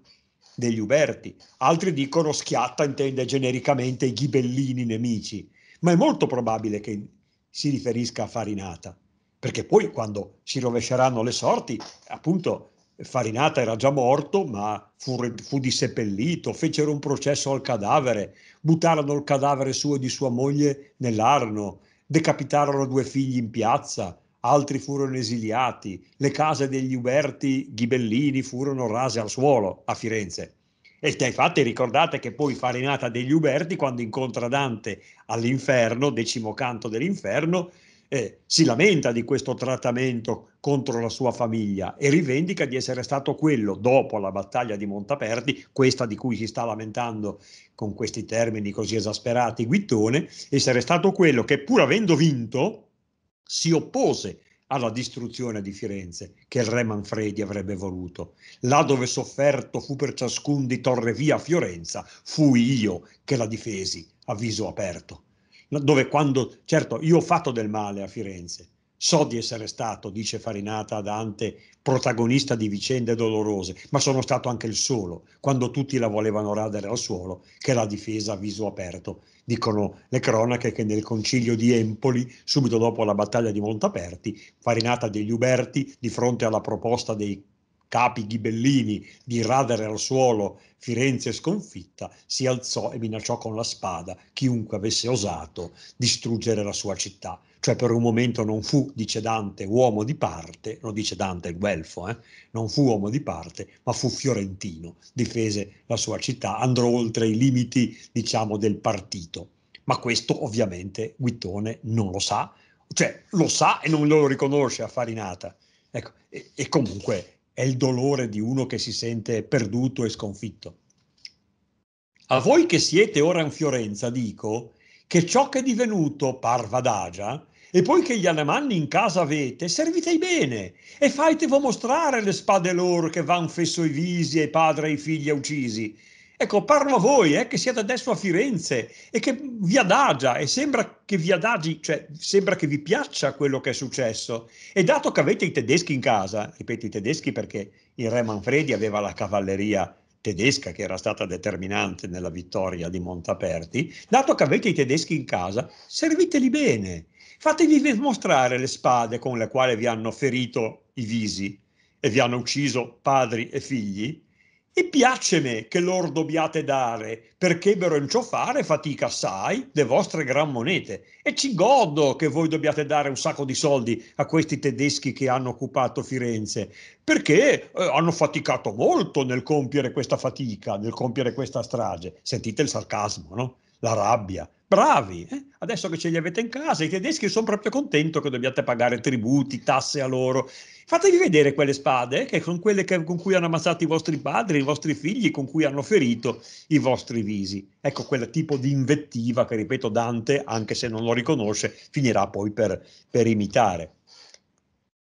degli Uberti. Altri dicono schiatta intende genericamente i ghibellini nemici, ma è molto probabile che si riferisca a Farinata, perché poi quando si rovesceranno le sorti, appunto Farinata era già morto, ma fu, fu disseppellito, fecero un processo al cadavere, buttarono il cadavere suo e di sua moglie nell'Arno, decapitarono due figli in piazza, altri furono esiliati, le case degli Uberti Ghibellini furono rase al suolo a Firenze. E infatti ricordate che poi Farinata degli Uberti, quando incontra Dante all'inferno, decimo canto dell'inferno, eh, si lamenta di questo trattamento contro la sua famiglia e rivendica di essere stato quello, dopo la battaglia di Montaperti, questa di cui si sta lamentando con questi termini così esasperati Guittone, essere stato quello che pur avendo vinto si oppose alla distruzione di Firenze che il re Manfredi avrebbe voluto. Là dove sofferto fu per ciascun di Torrevia a Fiorenza, fui io che la difesi a viso aperto dove quando, certo, io ho fatto del male a Firenze, so di essere stato, dice Farinata a Dante, protagonista di vicende dolorose, ma sono stato anche il solo, quando tutti la volevano radere al suolo, che la difesa a viso aperto. Dicono le cronache che nel concilio di Empoli, subito dopo la battaglia di Montaperti, Farinata degli Uberti, di fronte alla proposta dei capi ghibellini di radere al suolo Firenze sconfitta, si alzò e minacciò con la spada chiunque avesse osato distruggere la sua città. Cioè per un momento non fu, dice Dante, uomo di parte, lo dice Dante il guelfo, eh? non fu uomo di parte, ma fu fiorentino, difese la sua città, andrò oltre i limiti, diciamo, del partito. Ma questo ovviamente Guittone non lo sa, cioè lo sa e non lo riconosce a Farinata. Ecco, e, e comunque è il dolore di uno che si sente perduto e sconfitto. A voi che siete ora in Fiorenza dico che ciò che è divenuto parva parvadagia e poi che gli alemanni in casa avete, servitei bene e faitevo mostrare le spade loro che van fesso i visi ai padri e i figli uccisi Ecco, parlo a voi eh, che siete adesso a Firenze e che vi adagia e sembra che vi adagi, cioè sembra che vi piaccia quello che è successo. E dato che avete i tedeschi in casa, ripeto i tedeschi perché il re Manfredi aveva la cavalleria tedesca che era stata determinante nella vittoria di Montaperti, dato che avete i tedeschi in casa, serviteli bene, fatevi mostrare le spade con le quali vi hanno ferito i visi e vi hanno ucciso padri e figli e piaceme che lor dobbiate dare, perché in ciò fare fatica assai de vostre gran monete. E ci godo che voi dobbiate dare un sacco di soldi a questi tedeschi che hanno occupato Firenze, perché eh, hanno faticato molto nel compiere questa fatica, nel compiere questa strage. Sentite il sarcasmo, no? La rabbia. Bravi, eh? adesso che ce li avete in casa, i tedeschi sono proprio contento che dobbiate pagare tributi, tasse a loro. Fatevi vedere quelle spade, che sono quelle che, con cui hanno ammazzato i vostri padri, i vostri figli, con cui hanno ferito i vostri visi. Ecco quel tipo di invettiva che, ripeto, Dante, anche se non lo riconosce, finirà poi per, per imitare.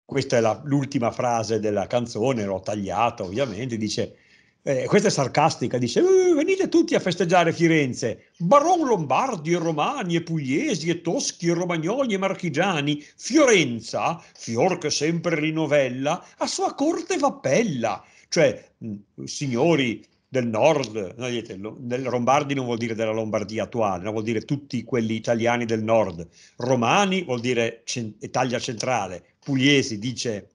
Questa è la, l'ultima frase della canzone, l'ho tagliata ovviamente, dice eh, questa è sarcastica, dice eh, venite tutti a festeggiare Firenze, baron lombardi e romani e pugliesi e toschi e romagnoli e marchigiani, Fiorenza, fior che sempre rinovella, a sua corte vappella, cioè mh, mm, signori del nord, no, dite, del lombardi non vuol dire della Lombardia attuale, no, vuol dire tutti quelli italiani del nord, romani vuol dire cent- Italia centrale, pugliesi dice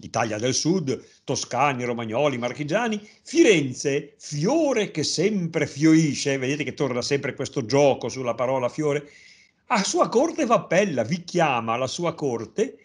Italia del Sud, Toscani, Romagnoli, Marchigiani, Firenze, fiore che sempre fiorisce, vedete che torna sempre questo gioco sulla parola fiore, a sua corte v'appella, vi chiama la sua corte,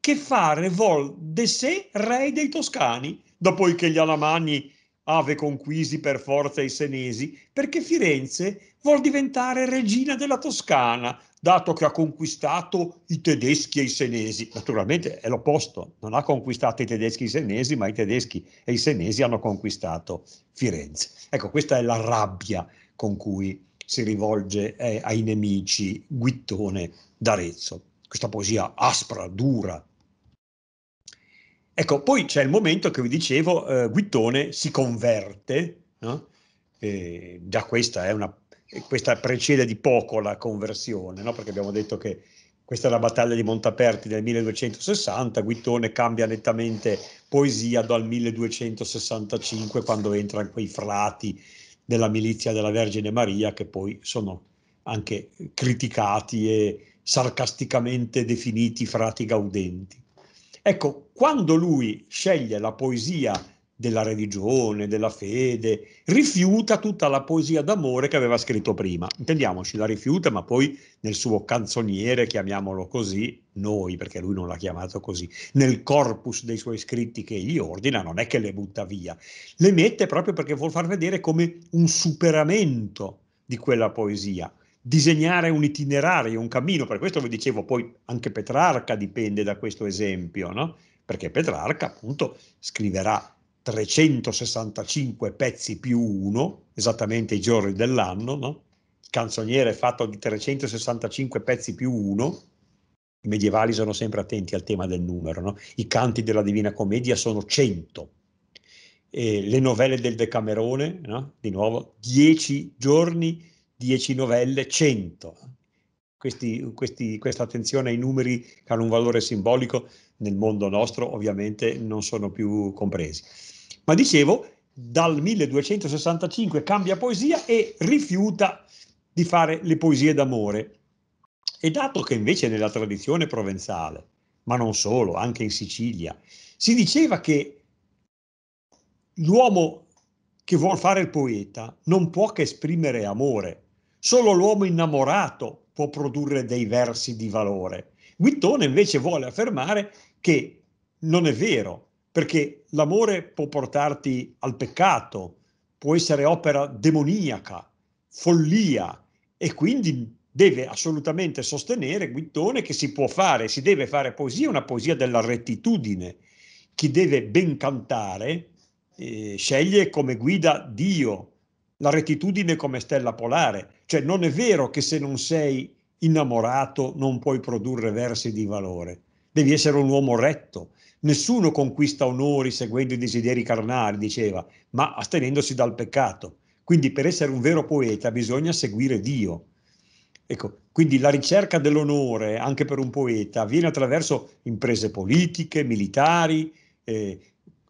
che fare vol de sé re dei Toscani, dopo che gli Alamanni ave conquisi per forza i senesi, perché Firenze vuol diventare regina della Toscana, dato che ha conquistato i tedeschi e i senesi. Naturalmente è l'opposto, non ha conquistato i tedeschi e i senesi, ma i tedeschi e i senesi hanno conquistato Firenze. Ecco, questa è la rabbia con cui si rivolge eh, ai nemici Guittone d'Arezzo. Questa poesia aspra, dura. Ecco, poi c'è il momento che vi dicevo, eh, Guittone si converte, no? eh, già questa è una questa precede di poco la conversione, no? perché abbiamo detto che questa è la battaglia di Montaperti del 1260, Guittone cambia nettamente poesia dal 1265 quando entrano quei frati della milizia della Vergine Maria che poi sono anche criticati e sarcasticamente definiti frati gaudenti. Ecco, quando lui sceglie la poesia della religione, della fede, rifiuta tutta la poesia d'amore che aveva scritto prima. Intendiamoci, la rifiuta, ma poi nel suo canzoniere, chiamiamolo così, noi, perché lui non l'ha chiamato così, nel corpus dei suoi scritti che gli ordina, non è che le butta via, le mette proprio perché vuol far vedere come un superamento di quella poesia disegnare un itinerario, un cammino, per questo vi dicevo poi anche Petrarca dipende da questo esempio, no? perché Petrarca appunto scriverà 365 pezzi più uno, esattamente i giorni dell'anno, no? Il canzoniere è fatto di 365 pezzi più uno, i medievali sono sempre attenti al tema del numero, no? i canti della Divina Commedia sono 100, e le novelle del Decamerone, no? di nuovo, 10 giorni, 10 novelle, 100. Questi, questi, questa attenzione ai numeri che hanno un valore simbolico nel mondo nostro ovviamente non sono più compresi. Ma dicevo, dal 1265 cambia poesia e rifiuta di fare le poesie d'amore. E dato che invece nella tradizione provenzale, ma non solo, anche in Sicilia, si diceva che l'uomo che vuol fare il poeta non può che esprimere amore, solo l'uomo innamorato può produrre dei versi di valore. Guittone invece vuole affermare che non è vero, perché l'amore può portarti al peccato, può essere opera demoniaca, follia e quindi deve assolutamente sostenere Guittone che si può fare, si deve fare poesia, una poesia della rettitudine. Chi deve ben cantare eh, sceglie come guida Dio, la rettitudine come stella polare. Cioè non è vero che se non sei innamorato non puoi produrre versi di valore. Devi essere un uomo retto, Nessuno conquista onori seguendo i desideri carnali, diceva, ma astenendosi dal peccato. Quindi per essere un vero poeta bisogna seguire Dio. Ecco, quindi la ricerca dell'onore anche per un poeta avviene attraverso imprese politiche, militari, eh,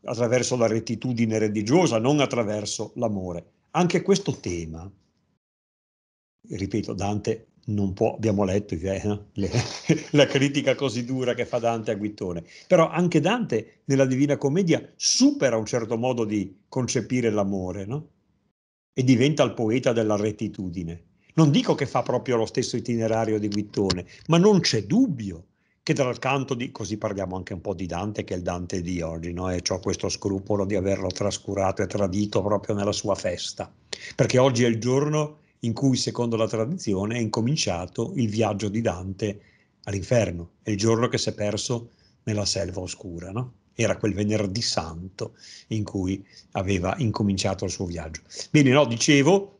attraverso la rettitudine religiosa, non attraverso l'amore. Anche questo tema, ripeto, Dante non può, abbiamo letto che, eh, no? Le, la critica così dura che fa Dante a Guittone, però anche Dante nella Divina Commedia supera un certo modo di concepire l'amore no? e diventa il poeta della rettitudine. Non dico che fa proprio lo stesso itinerario di Guittone, ma non c'è dubbio che dal canto di, così parliamo anche un po' di Dante, che è il Dante di oggi, no? e ho questo scrupolo di averlo trascurato e tradito proprio nella sua festa, perché oggi è il giorno in cui, secondo la tradizione, è incominciato il viaggio di Dante all'inferno, il giorno che si è perso nella selva oscura, no? era quel venerdì santo in cui aveva incominciato il suo viaggio. Bene, no, dicevo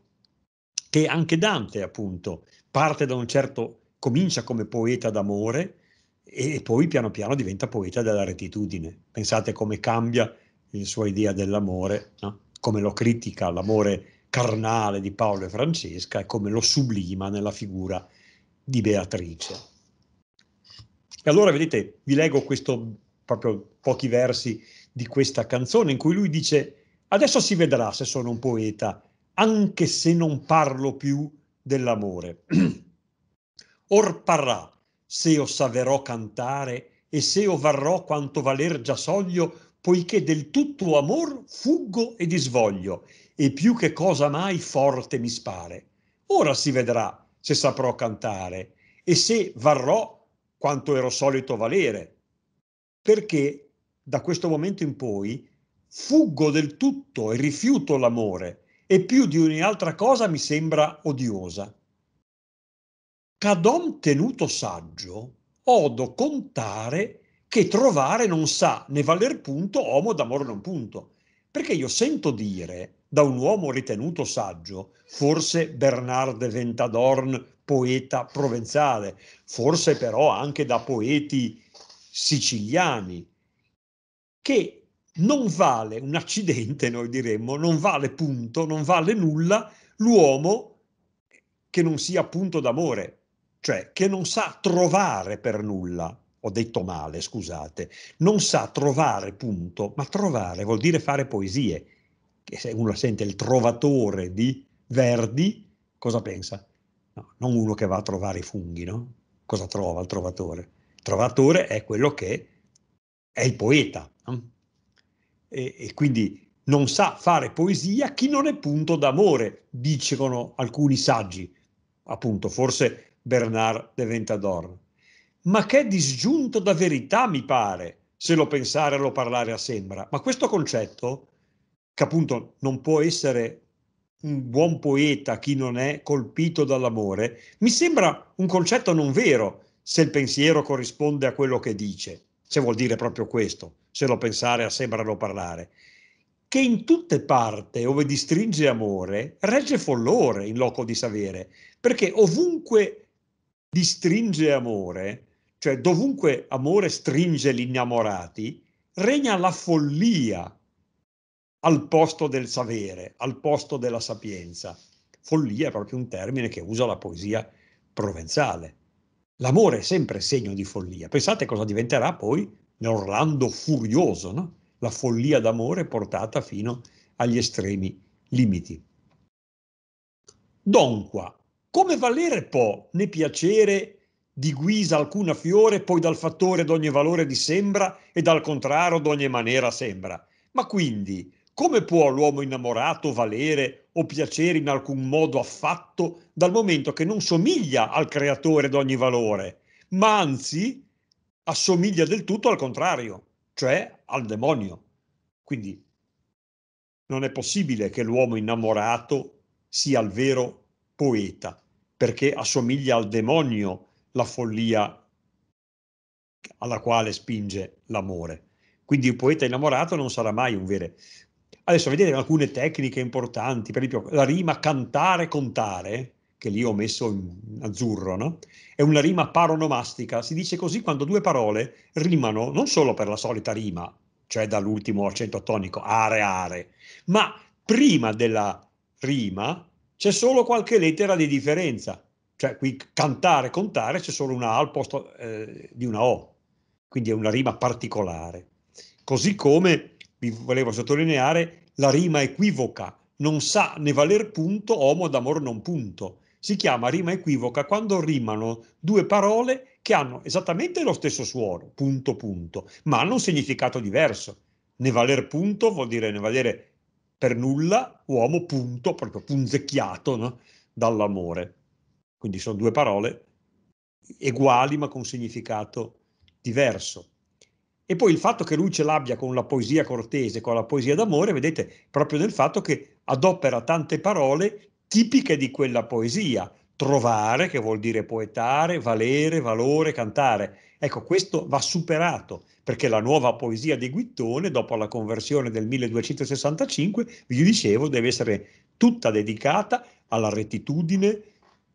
che anche Dante, appunto, parte da un certo, comincia come poeta d'amore e poi piano piano diventa poeta della rettitudine. Pensate come cambia la sua idea dell'amore, no? come lo critica l'amore carnale di Paolo e Francesca e come lo sublima nella figura di Beatrice. E allora vedete, vi leggo questo, proprio pochi versi di questa canzone in cui lui dice adesso si vedrà se sono un poeta, anche se non parlo più dell'amore. Or parrà se io saverò cantare e se io varrò quanto valer già soglio, poiché del tutto amor fuggo e disvoglio e più che cosa mai forte mi spare. Ora si vedrà se saprò cantare e se varrò quanto ero solito valere, perché da questo momento in poi fuggo del tutto e rifiuto l'amore e più di ogni altra cosa mi sembra odiosa. Cadom tenuto saggio, odo contare che trovare non sa né valer punto, omo d'amore non punto. Perché io sento dire da un uomo ritenuto saggio, forse Bernard de Ventadorn, poeta provenzale, forse però anche da poeti siciliani, che non vale un accidente, noi diremmo, non vale punto, non vale nulla l'uomo che non sia punto d'amore, cioè che non sa trovare per nulla. Ho detto male, scusate, non sa trovare punto, ma trovare vuol dire fare poesie, che se uno sente il trovatore di Verdi, cosa pensa? No, non uno che va a trovare i funghi, no? Cosa trova il trovatore? Il trovatore è quello che è il poeta. No? E, e quindi non sa fare poesia chi non è punto d'amore, dicono alcuni saggi, appunto, forse Bernard de Ventador. Ma che disgiunto da verità, mi pare, se lo pensare e lo parlare a sembra. Ma questo concetto che appunto non può essere un buon poeta chi non è colpito dall'amore, mi sembra un concetto non vero se il pensiero corrisponde a quello che dice, se vuol dire proprio questo, se lo pensare a sembrarlo parlare, che in tutte parti dove distringe amore regge follore in loco di sapere, perché ovunque distringe amore, cioè dovunque amore stringe gli innamorati, regna la follia al posto del sapere, al posto della sapienza. Follia è proprio un termine che usa la poesia provenzale. L'amore è sempre segno di follia. Pensate cosa diventerà poi nell'Orlando furioso, no? la follia d'amore portata fino agli estremi limiti. Donqua, come valere può né piacere di guisa alcuna fiore, poi dal fattore d'ogni valore di sembra e dal contrario d'ogni maniera sembra. Ma quindi come può l'uomo innamorato valere o piacere in alcun modo affatto dal momento che non somiglia al creatore d'ogni valore, ma anzi assomiglia del tutto al contrario, cioè al demonio? Quindi non è possibile che l'uomo innamorato sia il vero poeta, perché assomiglia al demonio la follia alla quale spinge l'amore. Quindi il poeta innamorato non sarà mai un vero, Adesso vedete alcune tecniche importanti, per esempio la rima cantare, contare, che lì ho messo in azzurro, no? è una rima paronomastica, si dice così quando due parole rimano non solo per la solita rima, cioè dall'ultimo accento tonico, are are, ma prima della rima c'è solo qualche lettera di differenza, cioè qui cantare, contare c'è solo una A al posto eh, di una O, quindi è una rima particolare. Così come vi volevo sottolineare, la rima equivoca, non sa né valer punto, omo d'amor non punto. Si chiama rima equivoca quando rimano due parole che hanno esattamente lo stesso suono, punto punto, ma hanno un significato diverso. Ne valer punto vuol dire ne valere per nulla, uomo punto, proprio punzecchiato no? dall'amore. Quindi sono due parole uguali ma con significato diverso. E poi il fatto che lui ce l'abbia con la poesia cortese, con la poesia d'amore, vedete proprio nel fatto che adopera tante parole tipiche di quella poesia. Trovare, che vuol dire poetare, valere, valore, cantare. Ecco, questo va superato, perché la nuova poesia di Guittone, dopo la conversione del 1265, vi dicevo, deve essere tutta dedicata alla rettitudine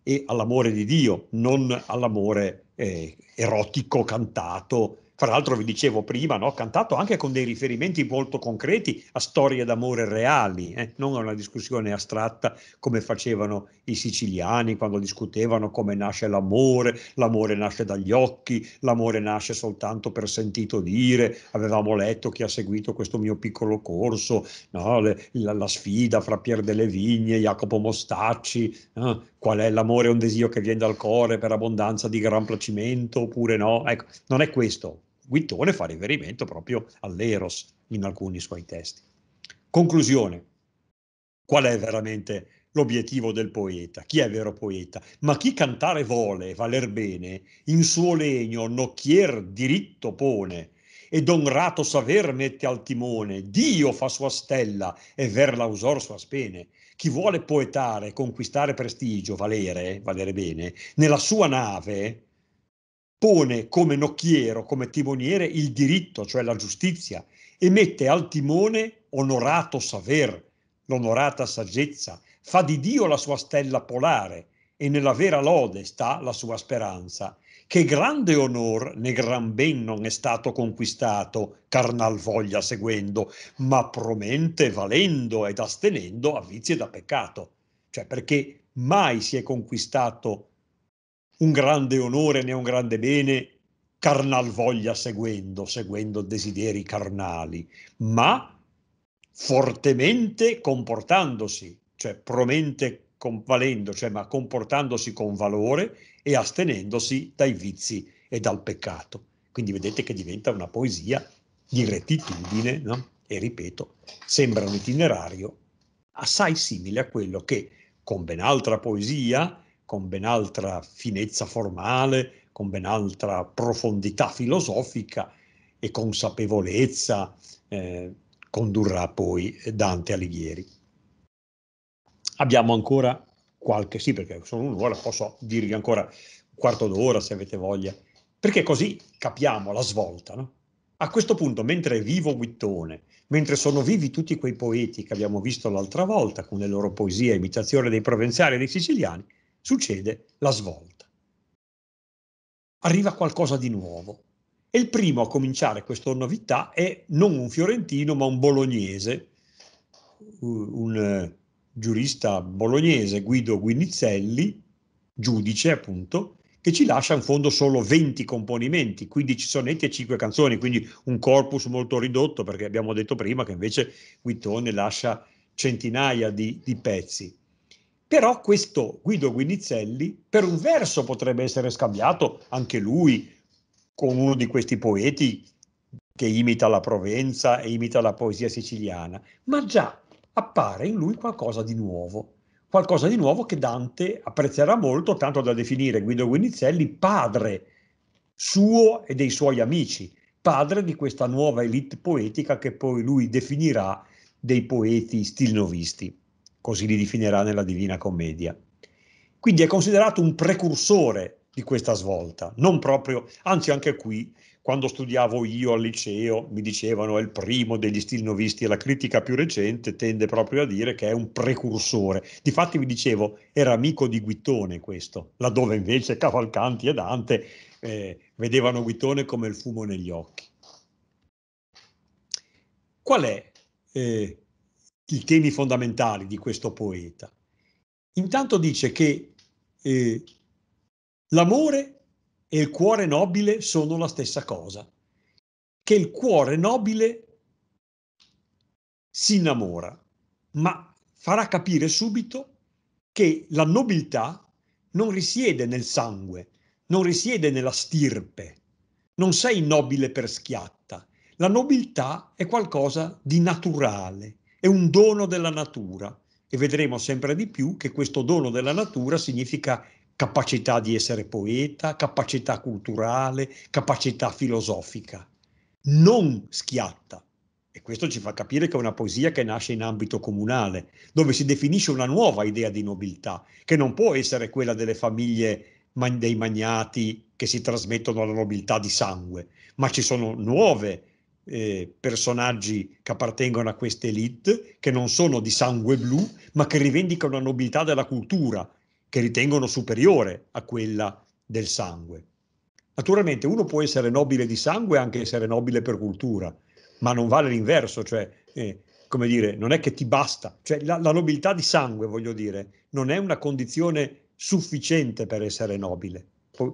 e all'amore di Dio, non all'amore eh, erotico cantato fra l'altro vi dicevo prima, no? cantato anche con dei riferimenti molto concreti a storie d'amore reali, eh? non a una discussione astratta come facevano i siciliani quando discutevano come nasce l'amore, l'amore nasce dagli occhi, l'amore nasce soltanto per sentito dire, avevamo letto chi ha seguito questo mio piccolo corso, no? Le, la, la, sfida fra Pier delle Vigne, Jacopo Mostacci, no? qual è l'amore un desiderio che viene dal cuore per abbondanza di gran placimento oppure no, ecco, non è questo Guittone fa riferimento proprio all'Eros in alcuni suoi testi. Conclusione. Qual è veramente l'obiettivo del poeta? Chi è vero poeta? Ma chi cantare vuole, valer bene, in suo legno nocchier diritto pone, ed onrato saver mette al timone, Dio fa sua stella e ver l'ausor sua spene. Chi vuole poetare, conquistare prestigio, valere, valere bene, nella sua nave, pone come nocchiero, come timoniere, il diritto, cioè la giustizia, e mette al timone onorato saver, l'onorata saggezza, fa di Dio la sua stella polare, e nella vera lode sta la sua speranza, che grande onor né gran ben non è stato conquistato, carnal voglia seguendo, ma promente valendo ed astenendo a vizi e da peccato. Cioè perché mai si è conquistato un grande onore né un grande bene carnal voglia seguendo, seguendo desideri carnali, ma fortemente comportandosi, cioè promente valendo, cioè ma comportandosi con valore e astenendosi dai vizi e dal peccato. Quindi vedete che diventa una poesia di rettitudine, no? e ripeto, sembra un itinerario assai simile a quello che, con ben altra poesia, con ben altra finezza formale, con ben altra profondità filosofica e consapevolezza eh, condurrà poi Dante Alighieri. Abbiamo ancora qualche, sì perché sono un'ora, posso dirvi ancora un quarto d'ora se avete voglia, perché così capiamo la svolta. No? A questo punto, mentre è vivo Guittone, mentre sono vivi tutti quei poeti che abbiamo visto l'altra volta con le loro poesie, imitazione dei provenziali e dei siciliani, succede la svolta. Arriva qualcosa di nuovo e il primo a cominciare questa novità è non un fiorentino ma un bolognese, un eh, giurista bolognese, Guido Guinizelli, giudice appunto, che ci lascia in fondo solo 20 componimenti, 15 sonetti e 5 canzoni, quindi un corpus molto ridotto perché abbiamo detto prima che invece Guittone lascia centinaia di, di pezzi. Però questo Guido Guinizelli, per un verso, potrebbe essere scambiato anche lui con uno di questi poeti che imita la Provenza e imita la poesia siciliana, ma già appare in lui qualcosa di nuovo, qualcosa di nuovo che Dante apprezzerà molto, tanto da definire Guido Guinizelli padre suo e dei suoi amici, padre di questa nuova elite poetica che poi lui definirà dei poeti stilnovisti così li definirà nella Divina Commedia. Quindi è considerato un precursore di questa svolta, non proprio, anzi anche qui, quando studiavo io al liceo, mi dicevano è il primo degli stilnovisti e la critica più recente tende proprio a dire che è un precursore. Difatti vi dicevo, era amico di Guittone questo, laddove invece Cavalcanti e Dante eh, vedevano Guittone come il fumo negli occhi. Qual è eh, i temi fondamentali di questo poeta. Intanto dice che eh, l'amore e il cuore nobile sono la stessa cosa, che il cuore nobile si innamora, ma farà capire subito che la nobiltà non risiede nel sangue, non risiede nella stirpe, non sei nobile per schiatta. La nobiltà è qualcosa di naturale, è un dono della natura e vedremo sempre di più che questo dono della natura significa capacità di essere poeta, capacità culturale, capacità filosofica. Non schiatta. E questo ci fa capire che è una poesia che nasce in ambito comunale, dove si definisce una nuova idea di nobiltà, che non può essere quella delle famiglie dei magnati che si trasmettono la nobiltà di sangue, ma ci sono nuove eh, personaggi che appartengono a questa elite, che non sono di sangue blu, ma che rivendicano la nobiltà della cultura, che ritengono superiore a quella del sangue. Naturalmente uno può essere nobile di sangue e anche essere nobile per cultura, ma non vale l'inverso, cioè, eh, come dire, non è che ti basta. Cioè, la, la nobiltà di sangue, voglio dire, non è una condizione sufficiente per essere nobile. Poi,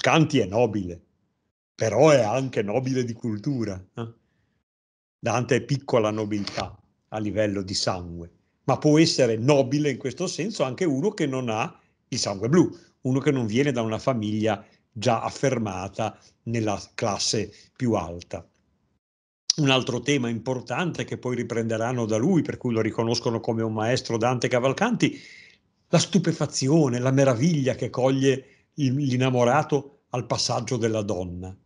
Canti è nobile, però è anche nobile di cultura. Eh? Dante è piccola nobiltà a livello di sangue, ma può essere nobile in questo senso anche uno che non ha il sangue blu, uno che non viene da una famiglia già affermata nella classe più alta. Un altro tema importante che poi riprenderanno da lui, per cui lo riconoscono come un maestro Dante Cavalcanti, la stupefazione, la meraviglia che coglie l'innamorato al passaggio della donna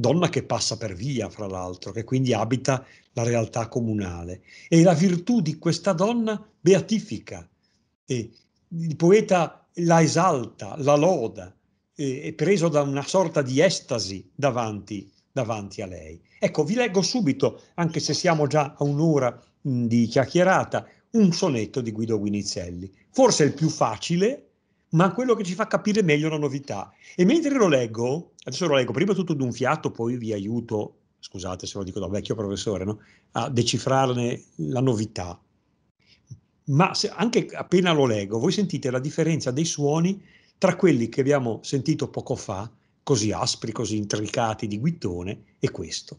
donna che passa per via, fra l'altro, che quindi abita la realtà comunale. E la virtù di questa donna beatifica. E il poeta la esalta, la loda, è preso da una sorta di estasi davanti, davanti a lei. Ecco, vi leggo subito, anche se siamo già a un'ora mh, di chiacchierata, un sonetto di Guido Guinizelli, forse il più facile ma quello che ci fa capire meglio la novità. E mentre lo leggo, adesso lo leggo prima tutto d'un fiato, poi vi aiuto, scusate se lo dico da vecchio professore, no? a decifrarne la novità. Ma se, anche appena lo leggo, voi sentite la differenza dei suoni tra quelli che abbiamo sentito poco fa, così aspri, così intricati di guittone, e questo.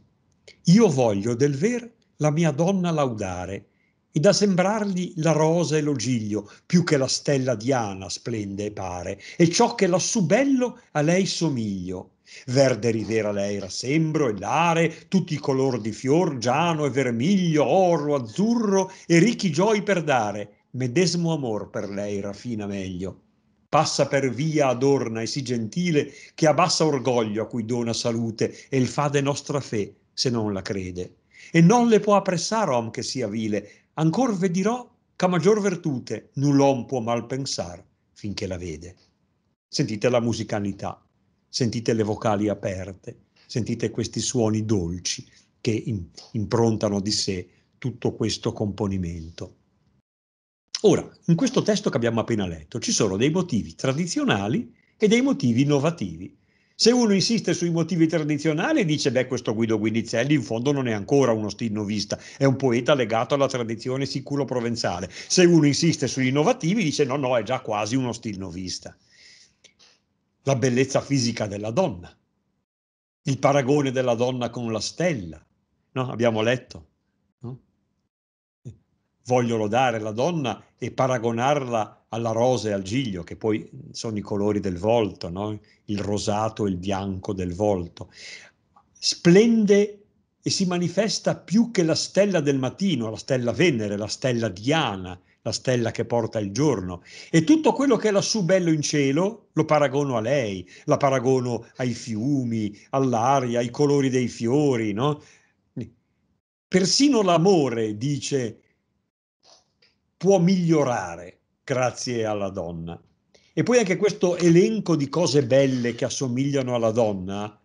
Io voglio del ver la mia donna laudare, e da sembrargli la rosa e l'ogiglio, più che la stella diana splende e pare, e ciò che lassù bello a lei somiglio. Verde rivera lei rassembro e l'are, tutti i color di fior, giano e vermiglio, oro, azzurro e ricchi gioi per dare. Medesmo amor per lei raffina meglio. Passa per via adorna e si gentile, che abbassa orgoglio a cui dona salute e il fa de nostra fe, se non la crede. E non le può appressar om che sia vile, ancor ve dirò ch'a maggior vertute null'om può mal pensar finché la vede. Sentite la musicalità, sentite le vocali aperte, sentite questi suoni dolci che in, improntano di sé tutto questo componimento. Ora, in questo testo che abbiamo appena letto ci sono dei motivi tradizionali e dei motivi innovativi. Se uno insiste sui motivi tradizionali dice beh questo Guido Guinizelli in fondo non è ancora uno stilnovista, è un poeta legato alla tradizione sicuro provenzale. Se uno insiste sugli innovativi dice no no è già quasi uno stilnovista. La bellezza fisica della donna, il paragone della donna con la stella, no? abbiamo letto. No? Voglio lodare la donna e paragonarla a alla rosa e al giglio, che poi sono i colori del volto, no? il rosato e il bianco del volto. Splende e si manifesta più che la stella del mattino, la stella Venere, la stella Diana, la stella che porta il giorno. E tutto quello che è lassù bello in cielo lo paragono a lei, la paragono ai fiumi, all'aria, ai colori dei fiori, no? Persino l'amore, dice, può migliorare grazie alla donna. E poi anche questo elenco di cose belle che assomigliano alla donna,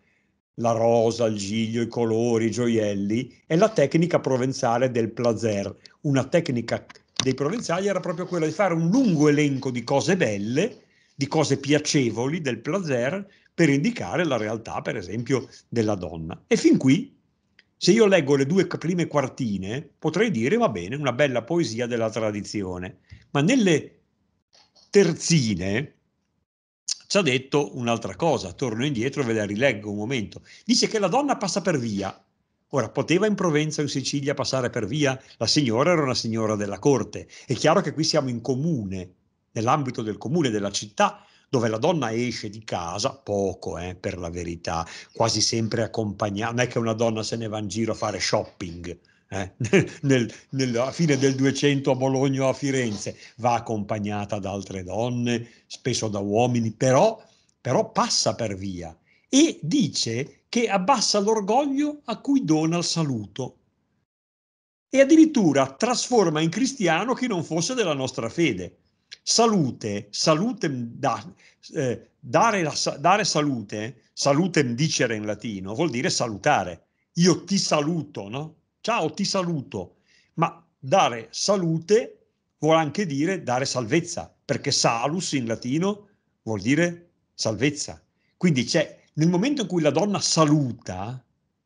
la rosa, il giglio, i colori, i gioielli, è la tecnica provenzale del placer. Una tecnica dei provenzali era proprio quella di fare un lungo elenco di cose belle, di cose piacevoli del placer per indicare la realtà, per esempio, della donna. E fin qui, se io leggo le due prime quartine, potrei dire, va bene, una bella poesia della tradizione, ma nelle terzine, ci ha detto un'altra cosa, torno indietro e ve la rileggo un momento. Dice che la donna passa per via. Ora, poteva in Provenza o in Sicilia passare per via? La signora era una signora della corte. È chiaro che qui siamo in comune, nell'ambito del comune della città, dove la donna esce di casa, poco eh, per la verità, quasi sempre accompagnata, non è che una donna se ne va in giro a fare shopping, eh, nel, nella fine del 200 a Bologna o a Firenze, va accompagnata da altre donne, spesso da uomini, però, però passa per via e dice che abbassa l'orgoglio a cui dona il saluto e addirittura trasforma in cristiano chi non fosse della nostra fede. Salute, salutem da, eh, dare, la, dare salute, salutem dicere in latino, vuol dire salutare. Io ti saluto, no? ciao, ti saluto, ma dare salute vuol anche dire dare salvezza, perché salus in latino vuol dire salvezza. Quindi c'è, nel momento in cui la donna saluta,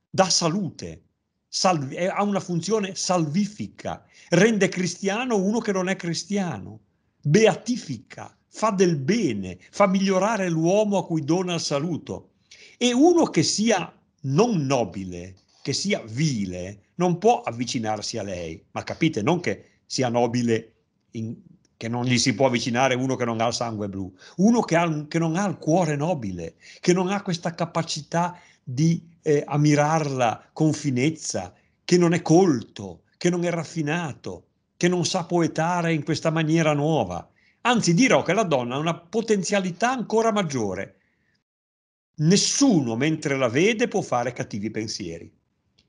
dà salute, salvi, eh, ha una funzione salvifica, rende cristiano uno che non è cristiano, beatifica, fa del bene, fa migliorare l'uomo a cui dona il saluto. E uno che sia non nobile, che sia vile, non può avvicinarsi a lei, ma capite, non che sia nobile, in, che non gli si può avvicinare uno che non ha il sangue blu, uno che, ha, che non ha il cuore nobile, che non ha questa capacità di eh, ammirarla con finezza, che non è colto, che non è raffinato, che non sa poetare in questa maniera nuova. Anzi, dirò che la donna ha una potenzialità ancora maggiore. Nessuno, mentre la vede, può fare cattivi pensieri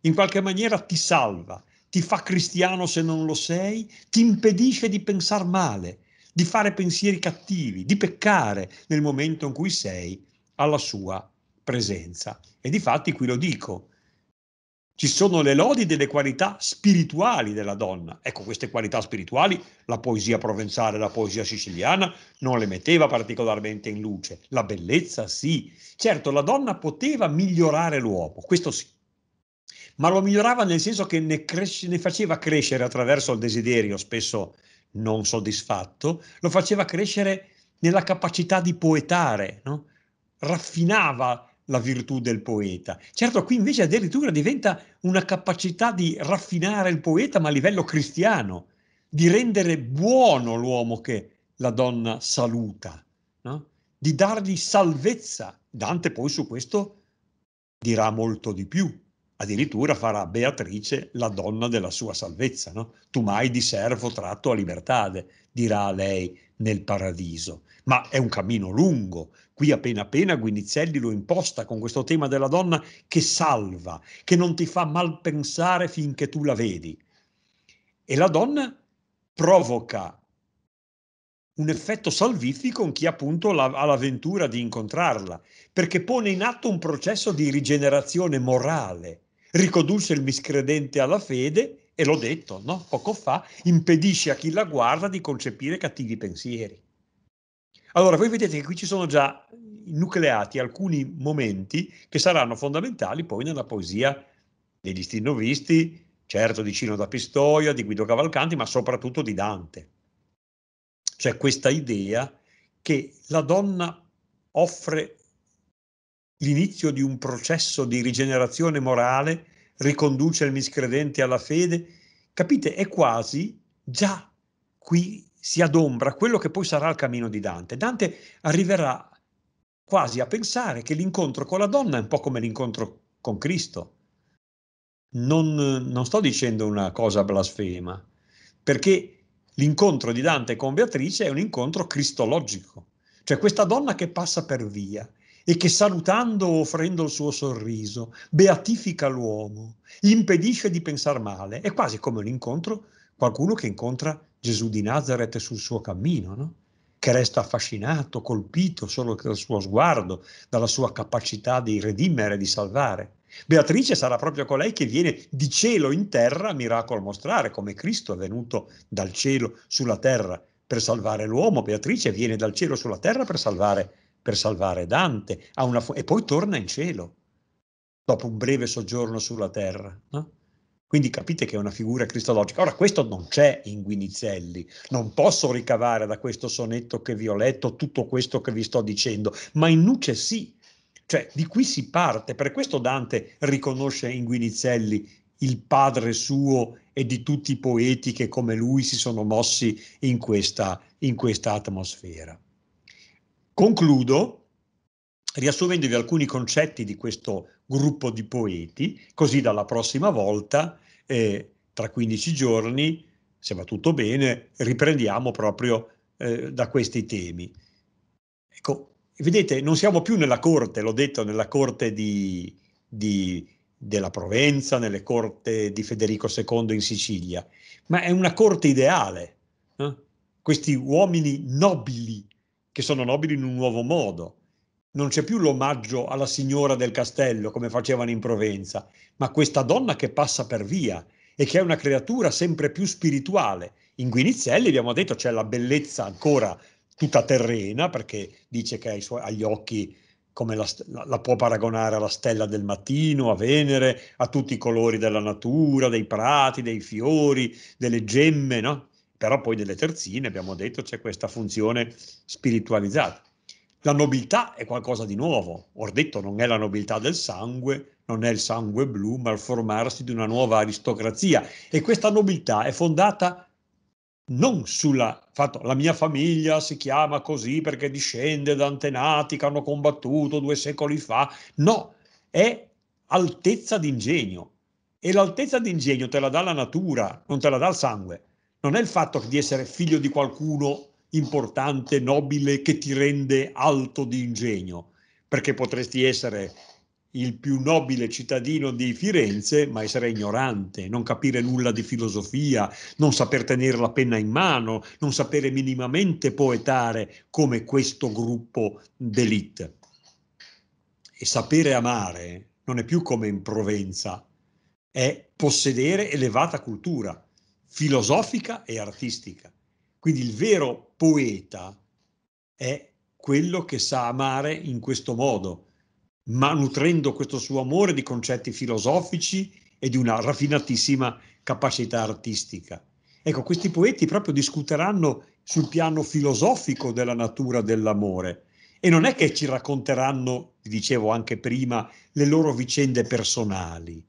in qualche maniera ti salva, ti fa cristiano se non lo sei, ti impedisce di pensare male, di fare pensieri cattivi, di peccare nel momento in cui sei alla sua presenza. E di fatti qui lo dico, ci sono le lodi delle qualità spirituali della donna. Ecco, queste qualità spirituali la poesia provenzale, la poesia siciliana non le metteva particolarmente in luce. La bellezza sì. Certo, la donna poteva migliorare l'uomo, questo sì ma lo migliorava nel senso che ne, cres- ne faceva crescere attraverso il desiderio spesso non soddisfatto, lo faceva crescere nella capacità di poetare, no? raffinava la virtù del poeta. Certo, qui invece addirittura diventa una capacità di raffinare il poeta, ma a livello cristiano, di rendere buono l'uomo che la donna saluta, no? di dargli salvezza. Dante poi su questo dirà molto di più addirittura farà Beatrice la donna della sua salvezza, no? tu mai di servo tratto a libertà, dirà a lei nel paradiso. Ma è un cammino lungo. Qui appena appena Guinizelli lo imposta con questo tema della donna che salva, che non ti fa mal pensare finché tu la vedi. E la donna provoca un effetto salvifico in chi appunto la, ha l'avventura di incontrarla, perché pone in atto un processo di rigenerazione morale riconduce il miscredente alla fede, e l'ho detto no? poco fa, impedisce a chi la guarda di concepire cattivi pensieri. Allora, voi vedete che qui ci sono già nucleati alcuni momenti che saranno fondamentali poi nella poesia degli stinnovisti, certo di Cino da Pistoia, di Guido Cavalcanti, ma soprattutto di Dante. Cioè questa idea che la donna offre l'inizio di un processo di rigenerazione morale riconduce il miscredente alla fede, capite, è quasi già qui si adombra quello che poi sarà il cammino di Dante. Dante arriverà quasi a pensare che l'incontro con la donna è un po' come l'incontro con Cristo. Non, non sto dicendo una cosa blasfema, perché l'incontro di Dante con Beatrice è un incontro cristologico, cioè questa donna che passa per via e che salutando o offrendo il suo sorriso beatifica l'uomo, impedisce di pensare male. È quasi come un incontro, qualcuno che incontra Gesù di Nazareth sul suo cammino, no? che resta affascinato, colpito solo dal suo sguardo, dalla sua capacità di redimere, di salvare. Beatrice sarà proprio colei che viene di cielo in terra a miracolo mostrare, come Cristo è venuto dal cielo sulla terra per salvare l'uomo. Beatrice viene dal cielo sulla terra per salvare per salvare Dante fu- e poi torna in cielo dopo un breve soggiorno sulla terra. No? Quindi capite che è una figura cristologica. Ora, questo non c'è in Guinizelli, non posso ricavare da questo sonetto che vi ho letto tutto questo che vi sto dicendo, ma in Nuce sì, cioè di qui si parte. Per questo Dante riconosce in Guinizelli il padre suo e di tutti i poeti che come lui si sono mossi in questa, in questa atmosfera. Concludo riassumendovi alcuni concetti di questo gruppo di poeti, così dalla prossima volta, eh, tra 15 giorni, se va tutto bene, riprendiamo proprio eh, da questi temi. Ecco, vedete, non siamo più nella corte, l'ho detto, nella corte di, di, della Provenza, nelle corte di Federico II in Sicilia, ma è una corte ideale. Eh? Questi uomini nobili che sono nobili in un nuovo modo. Non c'è più l'omaggio alla signora del castello come facevano in Provenza, ma questa donna che passa per via e che è una creatura sempre più spirituale. In Guinizelli abbiamo detto c'è la bellezza ancora tutta terrena perché dice che ha agli occhi come la, la, può paragonare alla stella del mattino, a Venere, a tutti i colori della natura, dei prati, dei fiori, delle gemme, no? però poi delle terzine, abbiamo detto, c'è questa funzione spiritualizzata. La nobiltà è qualcosa di nuovo, ho detto non è la nobiltà del sangue, non è il sangue blu, ma il formarsi di una nuova aristocrazia. E questa nobiltà è fondata non sulla fatto la mia famiglia si chiama così perché discende da antenati che hanno combattuto due secoli fa, no, è altezza d'ingegno. E l'altezza d'ingegno te la dà la natura, non te la dà il sangue non è il fatto di essere figlio di qualcuno importante, nobile, che ti rende alto di ingegno, perché potresti essere il più nobile cittadino di Firenze, ma essere ignorante, non capire nulla di filosofia, non saper tenere la penna in mano, non sapere minimamente poetare come questo gruppo d'elite. E sapere amare non è più come in Provenza, è possedere elevata cultura filosofica e artistica. Quindi il vero poeta è quello che sa amare in questo modo, ma nutrendo questo suo amore di concetti filosofici e di una raffinatissima capacità artistica. Ecco, questi poeti proprio discuteranno sul piano filosofico della natura dell'amore e non è che ci racconteranno, dicevo anche prima, le loro vicende personali,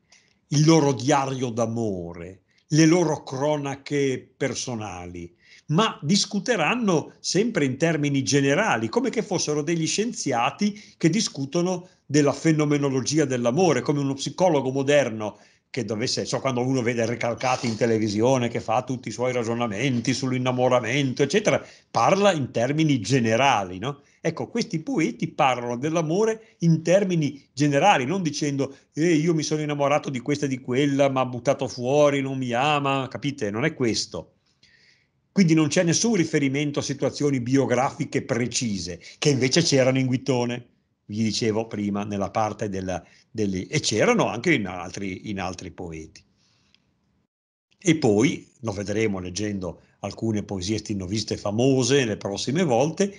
il loro diario d'amore, le loro cronache personali, ma discuteranno sempre in termini generali, come che fossero degli scienziati che discutono della fenomenologia dell'amore, come uno psicologo moderno che dovesse, so, quando uno vede Recalcati in televisione che fa tutti i suoi ragionamenti sull'innamoramento, eccetera, parla in termini generali, no? Ecco, questi poeti parlano dell'amore in termini generali, non dicendo eh, io mi sono innamorato di questa e di quella, ma ha buttato fuori, non mi ama, capite? Non è questo. Quindi non c'è nessun riferimento a situazioni biografiche precise, che invece c'erano in Guitone, vi dicevo prima, nella parte della, delle, e c'erano anche in altri, in altri poeti. E poi, lo vedremo leggendo alcune poesie stinoviste famose le prossime volte,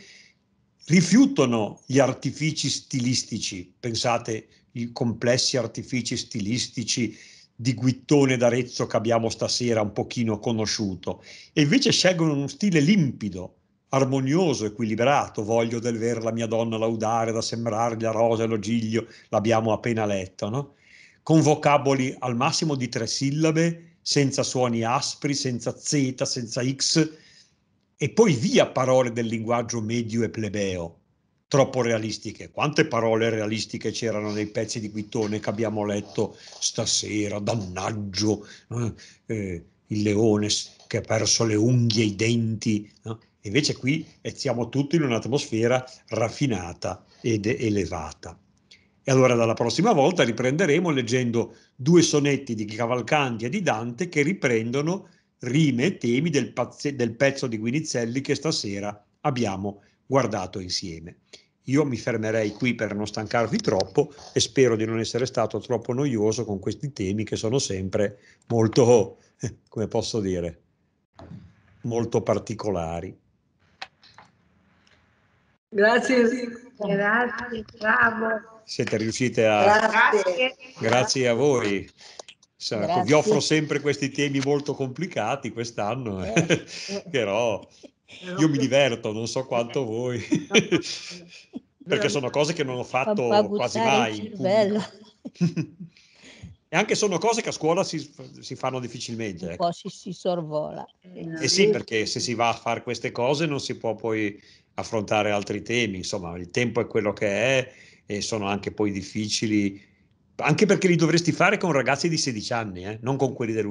rifiutano gli artifici stilistici, pensate i complessi artifici stilistici di Guittone d'Arezzo che abbiamo stasera un pochino conosciuto, e invece scelgono uno stile limpido, armonioso, equilibrato, voglio del ver la mia donna laudare, da sembrargli la rosa e lo giglio, l'abbiamo appena letto, no? con vocaboli al massimo di tre sillabe, senza suoni aspri, senza Z, senza X, e poi via parole del linguaggio medio e plebeo, troppo realistiche. Quante parole realistiche c'erano nei pezzi di Guittone che abbiamo letto stasera, dannaggio, eh, eh il leone che ha perso le unghie, i denti. No? Eh? Invece qui siamo tutti in un'atmosfera raffinata ed elevata. E allora dalla prossima volta riprenderemo leggendo due sonetti di Cavalcanti e di Dante che riprendono rime, e temi del, pazze, del pezzo di Guinizelli che stasera abbiamo guardato insieme. Io mi fermerei qui per non stancarvi troppo e spero di non essere stato troppo noioso con questi temi che sono sempre molto, come posso dire, molto particolari. Grazie. Grazie, bravo. Siete riuscite a... Grazie. Grazie a voi. Sacco. Vi offro sempre questi temi molto complicati quest'anno, eh. eh, eh. però io mi diverto, non so quanto voi, perché sono cose che non ho fatto quasi mai. e anche sono cose che a scuola si, si fanno difficilmente. Ecco. Poi si, si sorvola. E eh sì, perché se si va a fare queste cose non si può poi affrontare altri temi, insomma il tempo è quello che è e sono anche poi difficili anche perché li dovresti fare con ragazzi di 16 anni, eh? non con quelli dell'ultimo.